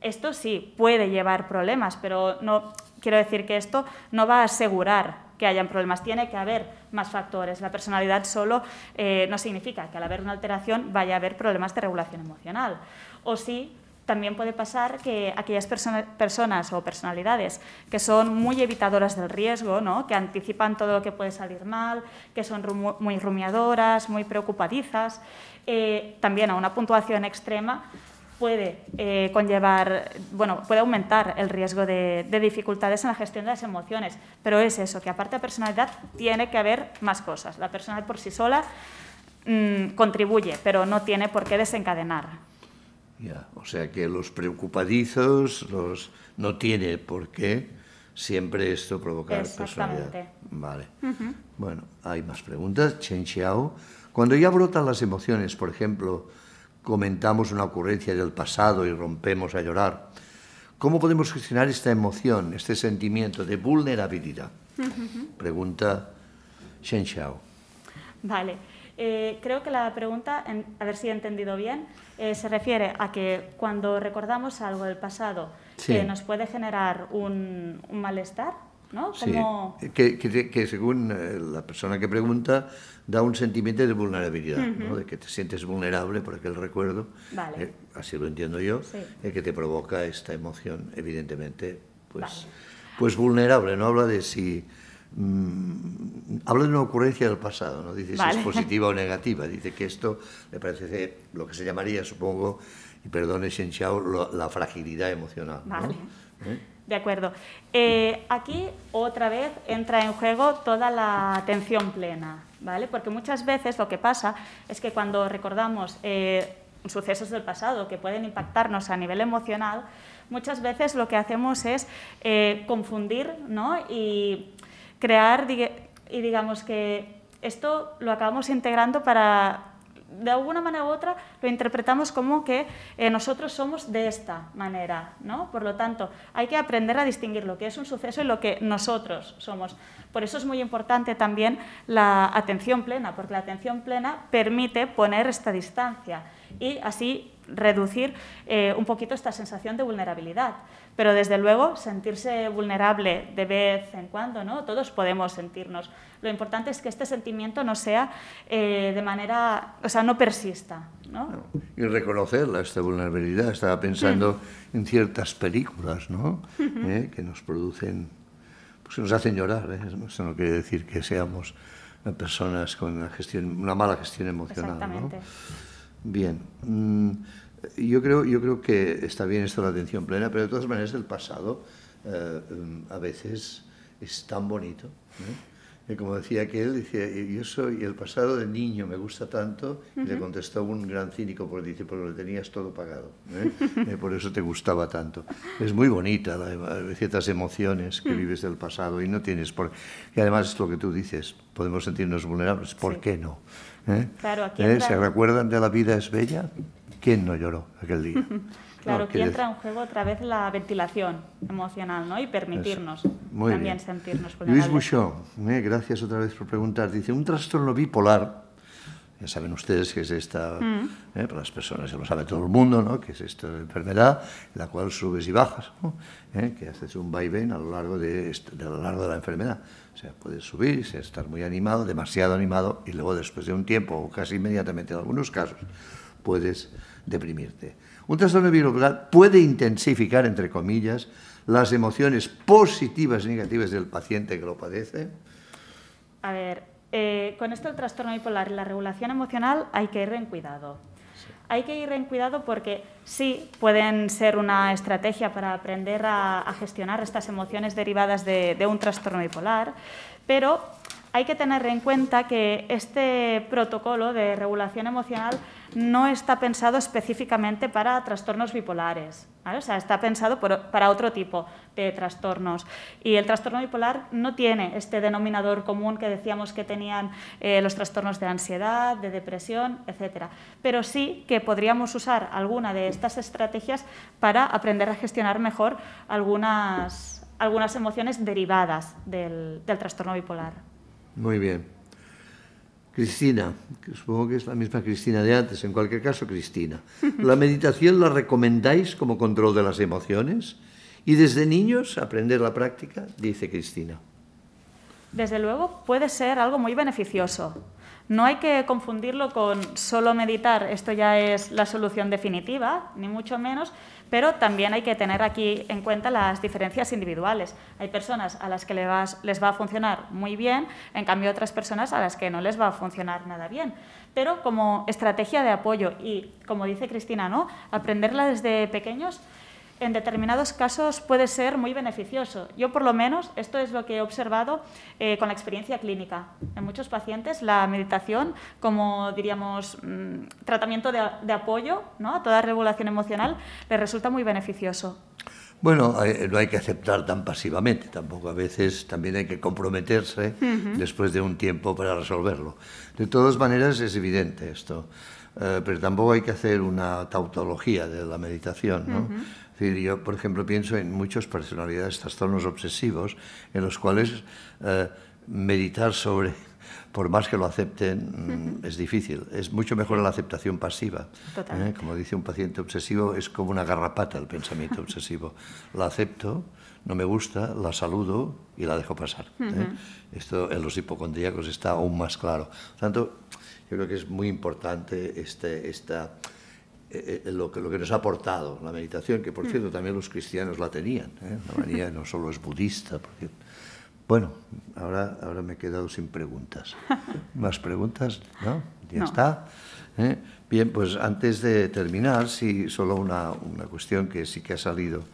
Esto sí puede llevar problemas, pero no quiero decir que esto no va a asegurar que hayan problemas. Tiene que haber más factores. La personalidad solo eh, no significa que al haber una alteración vaya a haber problemas de regulación emocional. O sí, también puede pasar que aquellas personas o personalidades que son muy evitadoras del riesgo, ¿no? que anticipan todo lo que puede salir mal, que son muy rumiadoras, muy preocupadizas, eh, también a una puntuación extrema puede eh, conllevar, bueno, puede aumentar el riesgo de, dificultades en la gestión de las emociones, pero es eso, que aparte de personalidad tiene que haber más cosas. La personalidad por sí sola mm, contribuye, pero no tiene por qué desencadenar. Ya, o sea que los preocupadizos los, no tiene por qué siempre esto provocar personalidad. Vale. Bueno, hay más preguntas. Chen Xiao. Cuando ya brotan las emociones, por ejemplo, comentamos una ocurrencia del pasado y rompemos a llorar. ¿Cómo podemos gestionar esta emoción, este sentimiento de vulnerabilidad? Pregunta Shen Xiao. Vale. Eh, creo que la pregunta, a ver si he entendido bien, eh, se refiere a que cuando recordamos algo del pasado que eh, nos puede generar un malestar, que, según eh, la persona que pregunta da un sentimiento de vulnerabilidad, de que te sientes vulnerable por aquel recuerdo, eh, así lo entiendo yo, el eh, que te provoca esta emoción, evidentemente, pues, pues vulnerable, no habla de si... Mm, habla de una ocurrencia del pasado, no dice si es positiva o negativa, dice que esto le parece lo que se llamaría, supongo, y perdone lo la fragilidad emocional. De acuerdo. Eh, aquí otra vez entra en juego toda la atención plena, ¿vale? Porque muchas veces lo que pasa es que cuando recordamos eh, sucesos del pasado que pueden impactarnos a nivel emocional, muchas veces lo que hacemos es eh, confundir y crear, y digamos que esto lo acabamos integrando para de alguna manera u otra lo interpretamos como que eh, nosotros somos de esta manera, ¿no? Por lo tanto, hay que aprender a distinguir lo que es un suceso y lo que nosotros somos. Por eso es muy importante también la atención plena, porque la atención plena permite poner esta distancia y así reducir eh, un poquito esta sensación de vulnerabilidad. Pero desde luego sentirse vulnerable de vez en cuando, ¿no? Todos podemos sentirnos. Lo importante es que este sentimiento no sea eh, de manera, o sea, no persista. ¿no? Y reconocerla, esta vulnerabilidad. Estaba pensando mm. en ciertas películas, ¿no? Eh, que nos producen, pues nos hacen llorar. Eso no quiere decir que seamos personas con una, gestión, una mala gestión emocional. Exactamente. Bien. Mm, yo creo, yo creo que está bien esto de la atención plena, pero de todas maneras el pasado eh, em, a veces es tan bonito. ¿eh? como decía aquel, decía, yo soy el pasado de niño, me gusta tanto, y le contestó un gran cínico, porque dice, por pues lo tenías todo pagado, ¿eh? por eso te gustaba tanto. Es muy bonita ciertas emociones que mm. vives del pasado y no tienes por... Y además es lo que tú dices, podemos sentirnos vulnerables, ¿por qué no? Claro, aquí ¿Se recuerdan de la vida es bella? ¿Quién no lloró aquel día? <laughs> claro, aquí entra en juego otra vez la ventilación emocional ¿no? y permitirnos también sentirnos Luis Bouchon, eh, gracias otra vez por preguntar. Dice, un trastorno bipolar, ya saben ustedes que es esta, mm. eh, para pues las personas, se lo sabe todo el mundo, ¿no? que es esta enfermedad, la cual subes y bajas, eh, que haces un vaivén a lo, largo de, a lo largo de la enfermedad. O sea, puedes subir, estar muy animado, demasiado animado, y luego después de un tiempo, o casi inmediatamente en algunos casos, puedes deprimirte. Un trastorno bipolar puede intensificar, entre comillas, las emociones positivas y negativas del paciente que lo padece. A ver, eh, con esto el trastorno bipolar y la regulación emocional hay que ir en cuidado. Hay que ir en cuidado porque sí pueden ser una estrategia para aprender a, gestionar estas emociones derivadas de, de un trastorno bipolar, pero hay que tener en cuenta que este protocolo de regulación emocional no está pensado específicamente para trastornos bipolares, o está pensado para otro tipo de trastornos. Y el trastorno bipolar no tiene este denominador común que decíamos que tenían eh, los trastornos de ansiedad, de depresión, etc. Pero sí que podríamos usar alguna de estas estrategias para aprender a gestionar mejor algunas, emociones derivadas del, del trastorno bipolar. Muy bien. Cristina, que supongo que es la misma Cristina de antes, en cualquier caso, Cristina. ¿La meditación la recomendáis como control de las emociones? Y desde niños aprender la práctica, dice Cristina. Desde luego puede ser algo muy beneficioso. No hay que confundirlo con solo meditar, esto ya es la solución definitiva, ni mucho menos, pero también hay que tener aquí en cuenta las diferencias individuales. Hay personas a las que les va a funcionar muy bien, en cambio otras personas a las que no les va a funcionar nada bien. Pero como estrategia de apoyo y, como dice Cristina, ¿no? aprenderla desde pequeños en determinados casos puede ser muy beneficioso. Yo, por lo menos, esto es lo que he observado eh, con la experiencia clínica. En muchos pacientes la meditación, como diríamos, mm, tratamiento de, apoyo ¿no? a toda regulación emocional, les resulta muy beneficioso. Bueno, no hay que aceptar tan pasivamente, tampoco a veces también hay que comprometerse después de un tiempo para resolverlo. De todas maneras es evidente esto. Eh, pero tampoco hay que hacer una tautología de la meditación. ¿no? yo, por ejemplo, pienso en muchas personalidades, trastornos obsesivos, en los cuales eh, meditar sobre <laughs> por más que lo acepten, mm, es difícil. Es mucho mejor la aceptación pasiva. ¿eh? Como dice un paciente obsesivo, es como una garrapata el pensamiento <laughs> obsesivo. La acepto, no me gusta, la saludo y la dejo pasar. Esto en los hipocondríacos está aún más claro. tanto, yo creo que es muy importante este, esta, eh, eh, lo, que, lo que nos ha aportado la meditación, que por mm. cierto también los cristianos la tenían. ¿eh? La manía no solo es budista. Porque... Bueno, ahora, ahora me he quedado sin preguntas. <laughs> ¿Más preguntas? ¿No? Ya está. Bien, pues antes de terminar, sí, solo una, una cuestión que sí que ha salido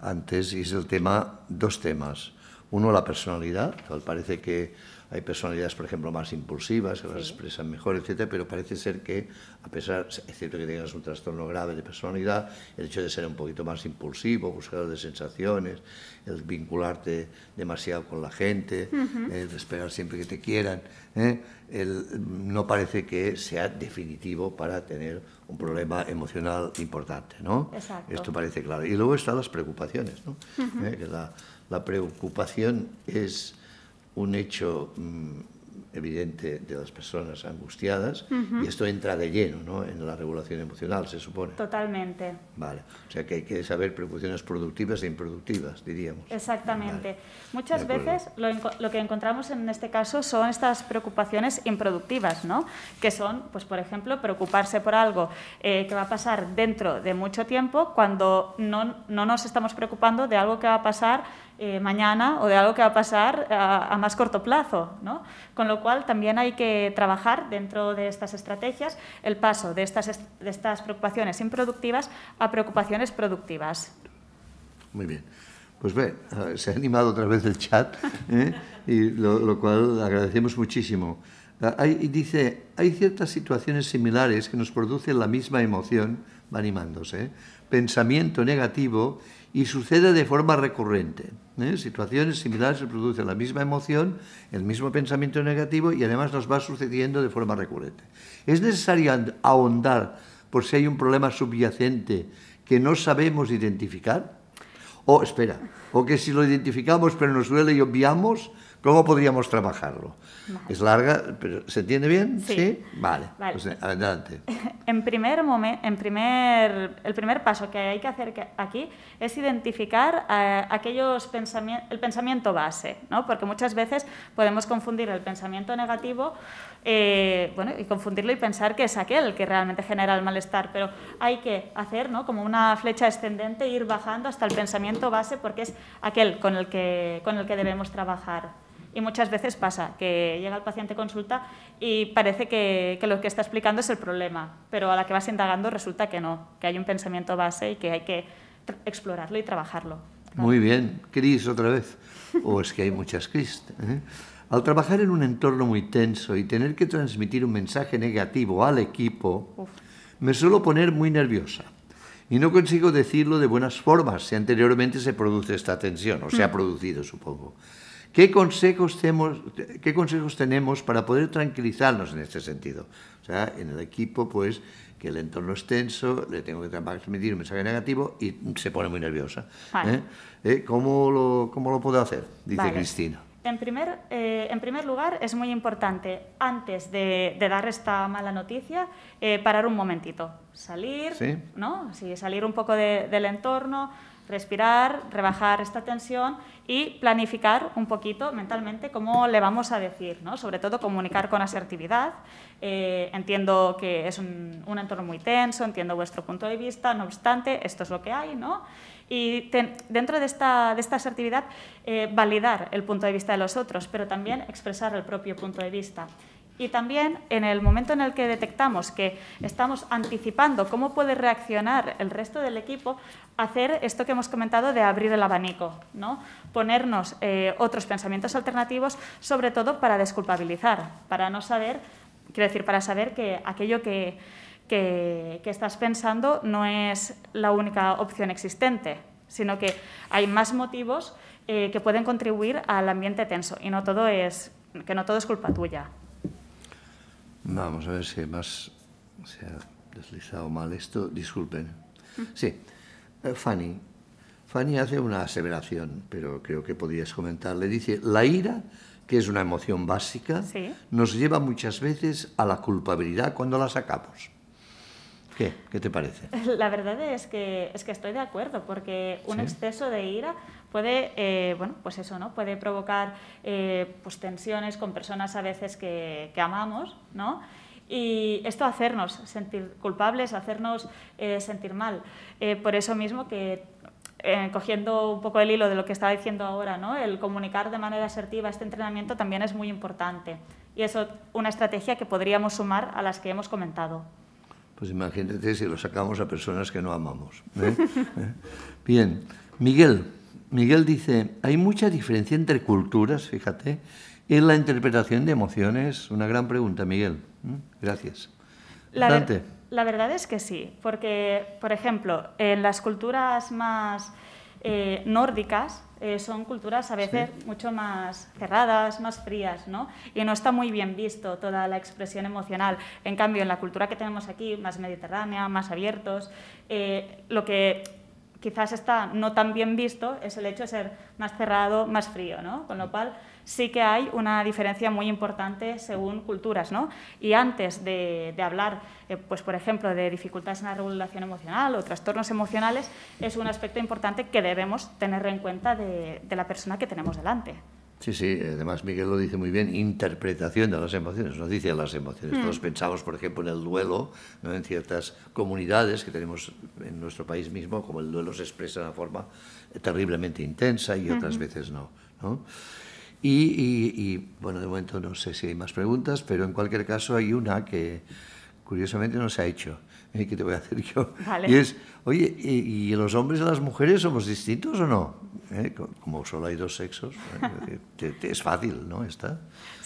antes y es el tema, dos temas. Uno, la personalidad. Tal parece que hay personalidades, por ejemplo, más impulsivas, que las expresan mejor, etcétera, pero parece ser que, a pesar, es cierto que tengas un trastorno grave de personalidad, el hecho de ser un poquito más impulsivo, buscador de sensaciones, el vincularte demasiado con la gente, eh, el esperar siempre que te quieran, ¿eh? no parece que sea definitivo para tener un problema emocional importante, ¿no? Esto parece claro. Y luego están las preocupaciones, eh, la preocupación es un hecho mm, evidente de las personas angustiadas y esto entra de lleno ¿no? en la regulación emocional, se supone. Totalmente. Vale, o sea que hay que saber preocupaciones productivas e improductivas, diríamos. Exactamente. Muchas veces lo, que encontramos en este caso son estas preocupaciones improductivas, ¿no? que son, pues por ejemplo, preocuparse por algo eh, que va a pasar dentro de mucho tiempo cuando no, no nos estamos preocupando de algo que va a pasar eh, mañana o de algo que va a pasar a, más corto plazo. ¿no? Con lo cual también hay que trabajar dentro de estas estrategias el paso de estas, de estas preocupaciones improductivas a preocupaciones productivas. Muy bien. Pues ve, <laughs> se ha animado otra vez el chat, ¿eh? y lo, cual agradecemos muchísimo. Ah, hay, dice, hay ciertas situaciones similares que nos producen la misma emoción, va animándose, pensamiento negativo y sucede de forma recurrente. En ¿eh? Situaciones similares se produce la misma emoción, el mismo pensamiento negativo y además nos va sucediendo de forma recurrente. Es necesario ahondar por si hay un problema subyacente que no sabemos identificar. O, espera, o que si lo identificamos pero nos duele y obviamos, ¿cómo podríamos trabajarlo? Es larga, pero ¿se entiende bien? Sí. Vale. Pues, adelante. <laughs> En primer momento, el primer paso que hay que hacer aquí es identificar eh, aquellos el pensamiento base, ¿no? Porque muchas veces podemos confundir el pensamiento negativo, eh, y confundirlo y pensar que es aquel que realmente genera el malestar, pero hay que hacer, Como una flecha ascendente ir bajando hasta el pensamiento base porque es aquel con el que debemos trabajar. Y muchas veces pasa que llega el paciente consulta y parece que, lo que está explicando es el problema, pero a la que vas indagando resulta que no, que hay un pensamiento base y que hay que explorarlo y trabajarlo. Muy bien, Cris otra vez, o oh, es que hay muchas Cris. ¿eh? Al trabajar en un entorno muy tenso y tener que transmitir un mensaje negativo al equipo, me suelo poner muy nerviosa y no consigo decirlo de buenas formas si anteriormente se produce esta tensión, o se ha mm. producido, supongo. ¿Qué consejos, tenemos, ¿Qué consejos tenemos para poder tranquilizarnos en este sentido? O sea, en el equipo, pues, que el entorno es tenso, le tengo que transmitir un mensaje negativo y se pone muy nerviosa. ¿eh? Eh, ¿Cómo, lo, ¿Cómo, lo, puedo hacer? Dice Cristina. En primer, eh, en primer, lugar, es muy importante, antes de, dar esta mala noticia, parar un momentito. Salir, ¿no? Sí, salir un poco del entorno, respirar, rebajar esta tensión y planificar un poquito mentalmente cómo le vamos a decir, sobre todo comunicar con asertividad. Eh, entiendo que es un, entorno muy tenso, entiendo vuestro punto de vista, no obstante, esto es lo que hay. ¿no? Y dentro de esta, asertividad, eh, validar el punto de vista de los otros, pero también expresar el propio punto de vista. Y también en el momento en el que detectamos que estamos anticipando cómo puede reaccionar el resto del equipo, hacer esto que hemos comentado de abrir el abanico, ¿no? ponernos eh, otros pensamientos alternativos, sobre todo para desculpabilizar, para no saber, quiero decir, para saber que aquello que, que, estás pensando no es la única opción existente, sino que hay más motivos eh, que pueden contribuir al ambiente tenso y no todo es, que no todo es culpa tuya. Vamos a ver si más se ha deslizado mal esto. Disculpen. <laughs> Sí, eh, Fanny. Fanny hace una aseveración, pero creo que podías comentarle. Dice, la ira, que es una emoción básica, nos lleva muchas veces a la culpabilidad cuando la sacamos. ¿Qué? ¿Qué te parece? <laughs> La verdad es que, es que estoy de acuerdo, porque un exceso de ira puede, eh, bueno, pues eso, ¿no? Puede provocar eh, pues tensiones con personas a veces que, amamos, ¿no? Y esto hacernos sentir culpables, hacernos eh, sentir mal. por eso mismo que cogiendo un poco el hilo de lo que estaba diciendo ahora, ¿no? el comunicar de manera asertiva este entrenamiento también es muy importante. Y eso es una estrategia que podríamos sumar a las que hemos comentado. Pues imagínate si lo sacamos a personas que no amamos. <laughs> Bien, Miguel. Miguel dice, hay mucha diferencia entre culturas, fíjate, en la interpretación de emociones. Una gran pregunta, Miguel. Mm, gracias. La, la verdad es que sí, porque, por ejemplo, en las culturas más eh, nórdicas, eh, son culturas a veces mucho más cerradas, más frías, ¿no? Y no está muy bien visto toda la expresión emocional. En cambio, en la cultura que tenemos aquí, más mediterránea, más abiertos, eh, lo que quizás está no tan bien visto es el hecho de ser más cerrado, más frío, Con lo cual sí que hay una diferencia muy importante según culturas, Y antes de, hablar, eh, pues por ejemplo, de dificultades en la regulación emocional o trastornos emocionales, es un aspecto importante que debemos tener en cuenta de la persona que tenemos delante. Sí, sí, además Miguel lo dice muy bien, interpretación de las emociones, nos dice las emociones. Hmm. Todos pensamos, por ejemplo, en el duelo, en ciertas comunidades que tenemos en nuestro país mismo, como el duelo se expresa de una forma terriblemente intensa y otras veces no. y, bueno, de momento no sé si hay más preguntas, pero en cualquier caso hay una que curiosamente no se ha hecho. <laughs> ¿qué te voy a hacer yo? Y es, oye, ¿y, los hombres y las mujeres somos distintos o no? ¿Eh? Como solo hay dos sexos, ¿eh? <laughs> es fácil, ¿no? Está.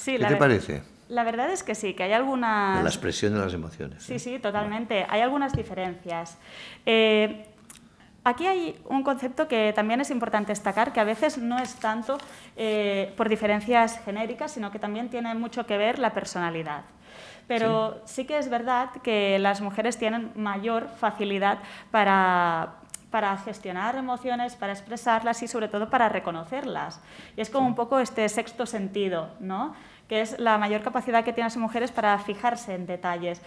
¿Qué te parece? La verdad es que sí, que hay algunas... la expresión de las emociones. Sí, ¿eh? sí, totalmente. Hay algunas diferencias. Aquí hay un concepto que también es importante destacar, que a veces no es tanto por diferencias genéricas, sino que también tiene mucho que ver la personalidad pero sí. que es verdad que las mujeres tienen mayor facilidad para, gestionar emociones, para expresarlas y sobre todo para reconocerlas. Y es como un poco este sexto sentido, que es la mayor capacidad que tienen las mujeres para fijarse en detalles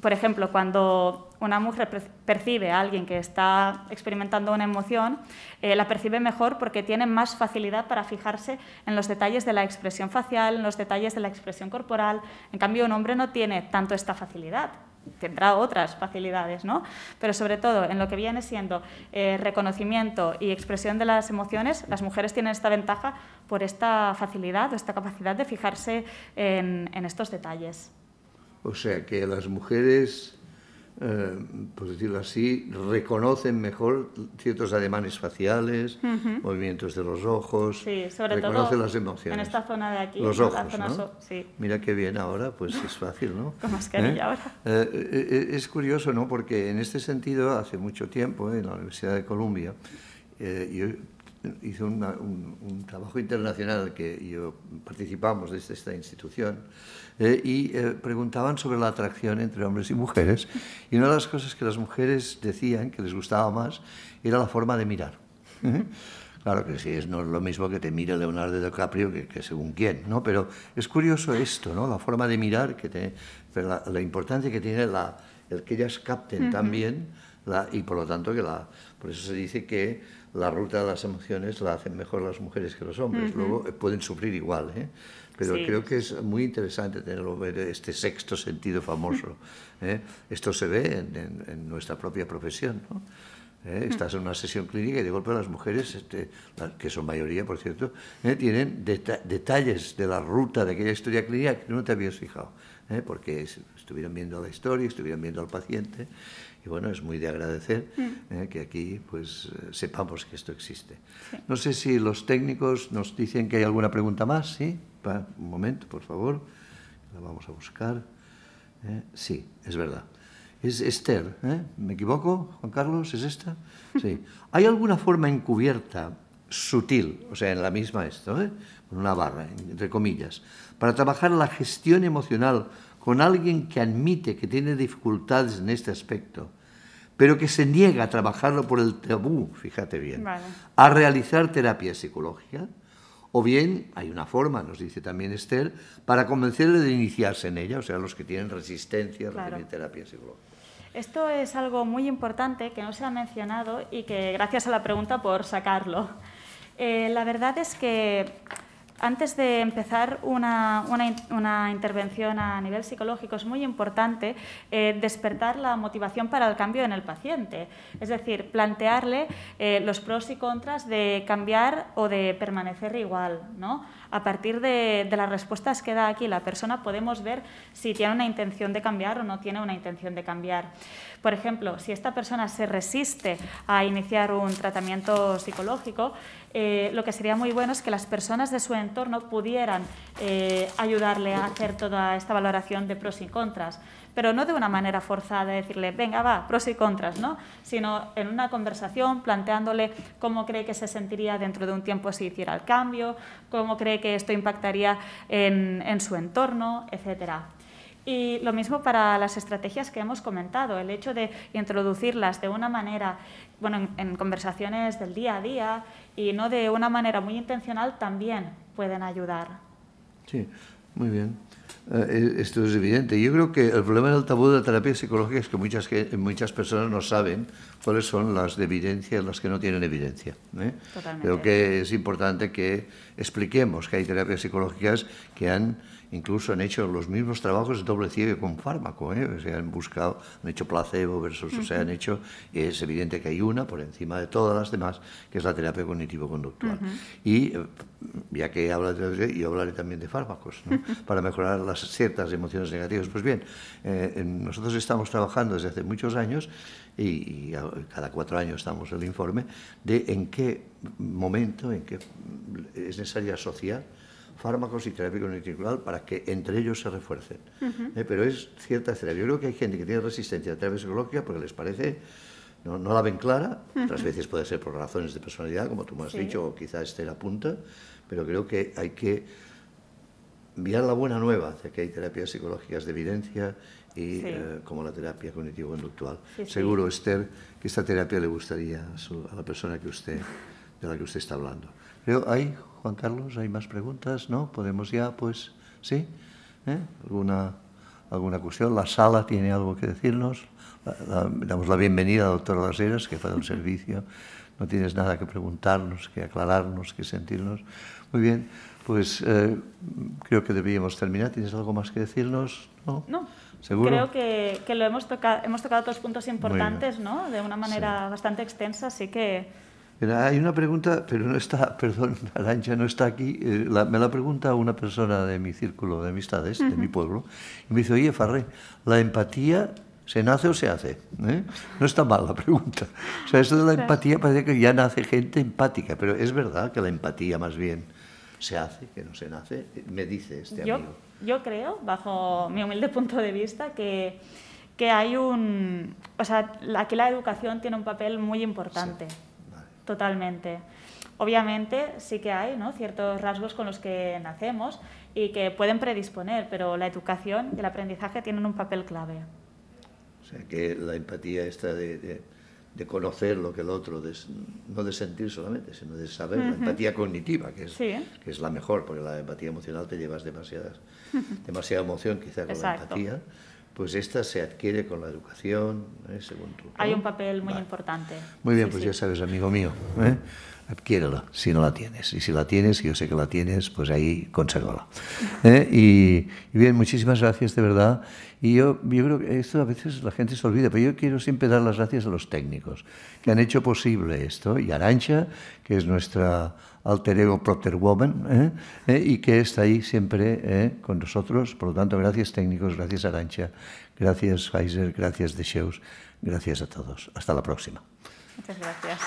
por ejemplo, cuando una mujer percibe a alguien que está experimentando una emoción, eh, la percibe mejor porque tiene más facilidad para fijarse en los detalles de la expresión facial, en los detalles de la expresión corporal. En cambio, un hombre no tiene tanto esta facilidad. Tendrá otras facilidades, ¿no? Pero sobre todo en lo que viene siendo eh, reconocimiento y expresión de las emociones, las mujeres tienen esta ventaja por esta facilidad o esta capacidad de fijarse en estos detalles. O sea que las mujeres, eh, por decirlo así, reconocen mejor ciertos ademanes faciales, movimientos de los ojos, sí, sobre todo las emociones. En esta zona de aquí, los ojos, ¿no? sí. Mira qué bien ahora, pues es fácil, ¿no? <laughs> Con mascarilla ¿Eh? ahora. Eh, es curioso, ¿no? Porque en este sentido, hace mucho tiempo, en la Universidad de Columbia, yo hice un, trabajo internacional que yo participamos desde esta institución eh, y eh, preguntaban sobre la atracción entre hombres y mujeres. Y una de las cosas que las mujeres decían que les gustaba más era la forma de mirar. <laughs> Claro que sí, no es lo mismo que te mire Leonardo DiCaprio que, que según quién, ¿no? Pero es curioso esto, ¿no? La forma de mirar, que la, la, importancia que tiene la, el que ellas capten también y por lo tanto que la... Por eso se dice que la ruta de las emociones la hacen mejor las mujeres que los hombres. Luego eh, pueden sufrir igual, ¿eh? pero creo que es muy interesante tenerlo, ver este sexto sentido famoso. <laughs> ¿eh? Esto se ve en, nuestra propia profesión. ¿Eh? Estás en una sesión clínica y de golpe las mujeres, este, que son mayoría, por cierto, ¿eh? tienen detalles de la ruta de aquella historia clínica que no te habías fijado, porque estuvieron viendo la historia, estuvieron viendo al paciente y bueno, es muy de agradecer mm. eh, que aquí pues eh, sepamos que esto existe. No sé si los técnicos nos dicen que hay alguna pregunta más, ¿sí? un momento, por favor, la vamos a buscar. Eh, sí, es verdad. Es Esther, ¿me equivoco, Juan Carlos? ¿Es esta? <laughs> Sí. ¿Hay alguna forma encubierta, sutil, o sea, en la misma esto, con una barra, entre comillas, para trabajar la gestión emocional con alguien que admite que tiene dificultades en este aspecto pero que se niega a trabajarlo por el tabú, fíjate bien, a realizar terapia psicológica. O bien, hay una forma, nos dice también Esther, para convencerle de iniciarse en ella, o sea, los que tienen resistencia a terapia psicológica. Esto es algo muy importante que no se ha mencionado y que gracias a la pregunta por sacarlo. Eh, la verdad es que antes de empezar una, intervención a nivel psicológico, es muy importante eh, despertar la motivación para el cambio en el paciente. Es decir, plantearle eh, los pros y contras de cambiar o de permanecer igual. ¿no? a partir de, las respuestas que da aquí la persona podemos ver si tiene una intención de cambiar o no tiene una intención de cambiar. Por ejemplo, si esta persona se resiste a iniciar un tratamiento psicológico, eh, lo que sería muy bueno es que las personas de su entorno pudieran eh, ayudarle a hacer toda esta valoración de pros y contras pero no de una manera forzada, de decirle, venga, va, pros y contras, ¿no? Sino en una conversación planteándole cómo cree que se sentiría dentro de un tiempo si hiciera el cambio, cómo cree que esto impactaría en, su entorno, etcétera. Y lo mismo para las estrategias que hemos comentado, el hecho de introducirlas de una manera, bueno, en, en, conversaciones del día a día y no de una manera muy intencional también pueden ayudar. Sí, muy bien. Eh, eh, esto es evidente. Yo creo que el problema del tabú de la terapia psicológica es que muchas, que muchas personas no saben cuáles son las de evidencia y las que no tienen evidencia. Creo ¿eh? que es importante que expliquemos que hay terapias psicológicas que han Incluso han hecho los mismos trabajos de doble ciego con fármaco, ¿eh? se han buscado, han hecho placebo versus, o han hecho, es evidente que hay una por encima de todas las demás, que es la terapia cognitivo-conductual. Y eh, ya que habla de hablaré también de fármacos, para mejorar las ciertas emociones negativas. Pues bien, eh, nosotros estamos trabajando desde hace muchos años y, cada cuatro años estamos el informe de en qué momento, en qué es necesario asociar fármacos y terapia cognitivo para que entre ellos se refuercen. Eh, pero es cierta terapia. Yo creo que hay gente que tiene resistencia a terapia psicológica porque les parece, no, no la ven clara, otras veces puede ser por razones de personalidad, como tú me has dicho, o quizá esté la punta, pero creo que hay que enviar la buena nueva de que hay terapias psicológicas de evidencia y eh, como la terapia cognitivo-conductual. Seguro, Esther, que esta terapia le gustaría a, la persona que usted, de la que usted está hablando. Creo, hay Juan Carlos, ¿hay más preguntas? ¿No? ¿Podemos ya, pues, sí? ¿eh? ¿Alguna, alguna cuestión? ¿La sala tiene algo que decirnos? damos la bienvenida al doctor Las Heras, fue del <laughs> servicio. No tienes nada que preguntarnos, que aclararnos, que sentirnos. Muy bien, pues eh, creo que debíamos terminar. ¿Tienes algo más que decirnos? No. ¿Seguro? Creo que, que, lo hemos tocado, hemos tocado otros puntos importantes, ¿no? De una manera bastante extensa, así que hay una pregunta, pero no está, <laughs> perdón, Arancha no está aquí. Eh, me la pregunta una persona de mi círculo de amistades, de mi pueblo, y me dice, oye, Farré, ¿la empatía se nace o se hace? ¿eh? No está mal la pregunta. O sea, eso de la empatía parece que ya nace gente empática, pero es verdad que la empatía más bien se hace, que no se nace, me dice este amigo. Yo creo, bajo mi humilde punto de vista, que que hay un... O sea, aquí la educación tiene un papel muy importante totalmente. Obviamente sí que hay ¿no? ciertos rasgos con los que nacemos y que pueden predisponer, pero la educación y el aprendizaje tienen un papel clave. O sea, que la empatía esta de, de, conocer lo que el otro, no de sentir solamente, sino de saber, la empatía cognitiva, que es, que es la mejor, porque la empatía emocional te llevas demasiadas, demasiada emoción quizá con la empatía pues esta se adquiere con la educación, ¿eh? según tú. Hay un papel muy importante. Muy bien, pues ya sabes, amigo mío, ¿eh? adquiérela si no la tienes. Y si la tienes, yo sé que la tienes, pues ahí consérvala. ¿eh? Y, bien, muchísimas gracias de verdad. Y yo, yo creo que esto a veces la gente se olvida, pero yo quiero siempre dar las gracias a los técnicos que han hecho posible esto. Y Arancha, que es nuestra alter ego Proter Woman, ¿eh? ¿Eh? y que está ahí siempre ¿eh? con nosotros. Por lo tanto, gracias técnicos, gracias Arancha, gracias Pfizer, gracias Decheus, gracias a todos. Hasta la próxima. Muchas gracias.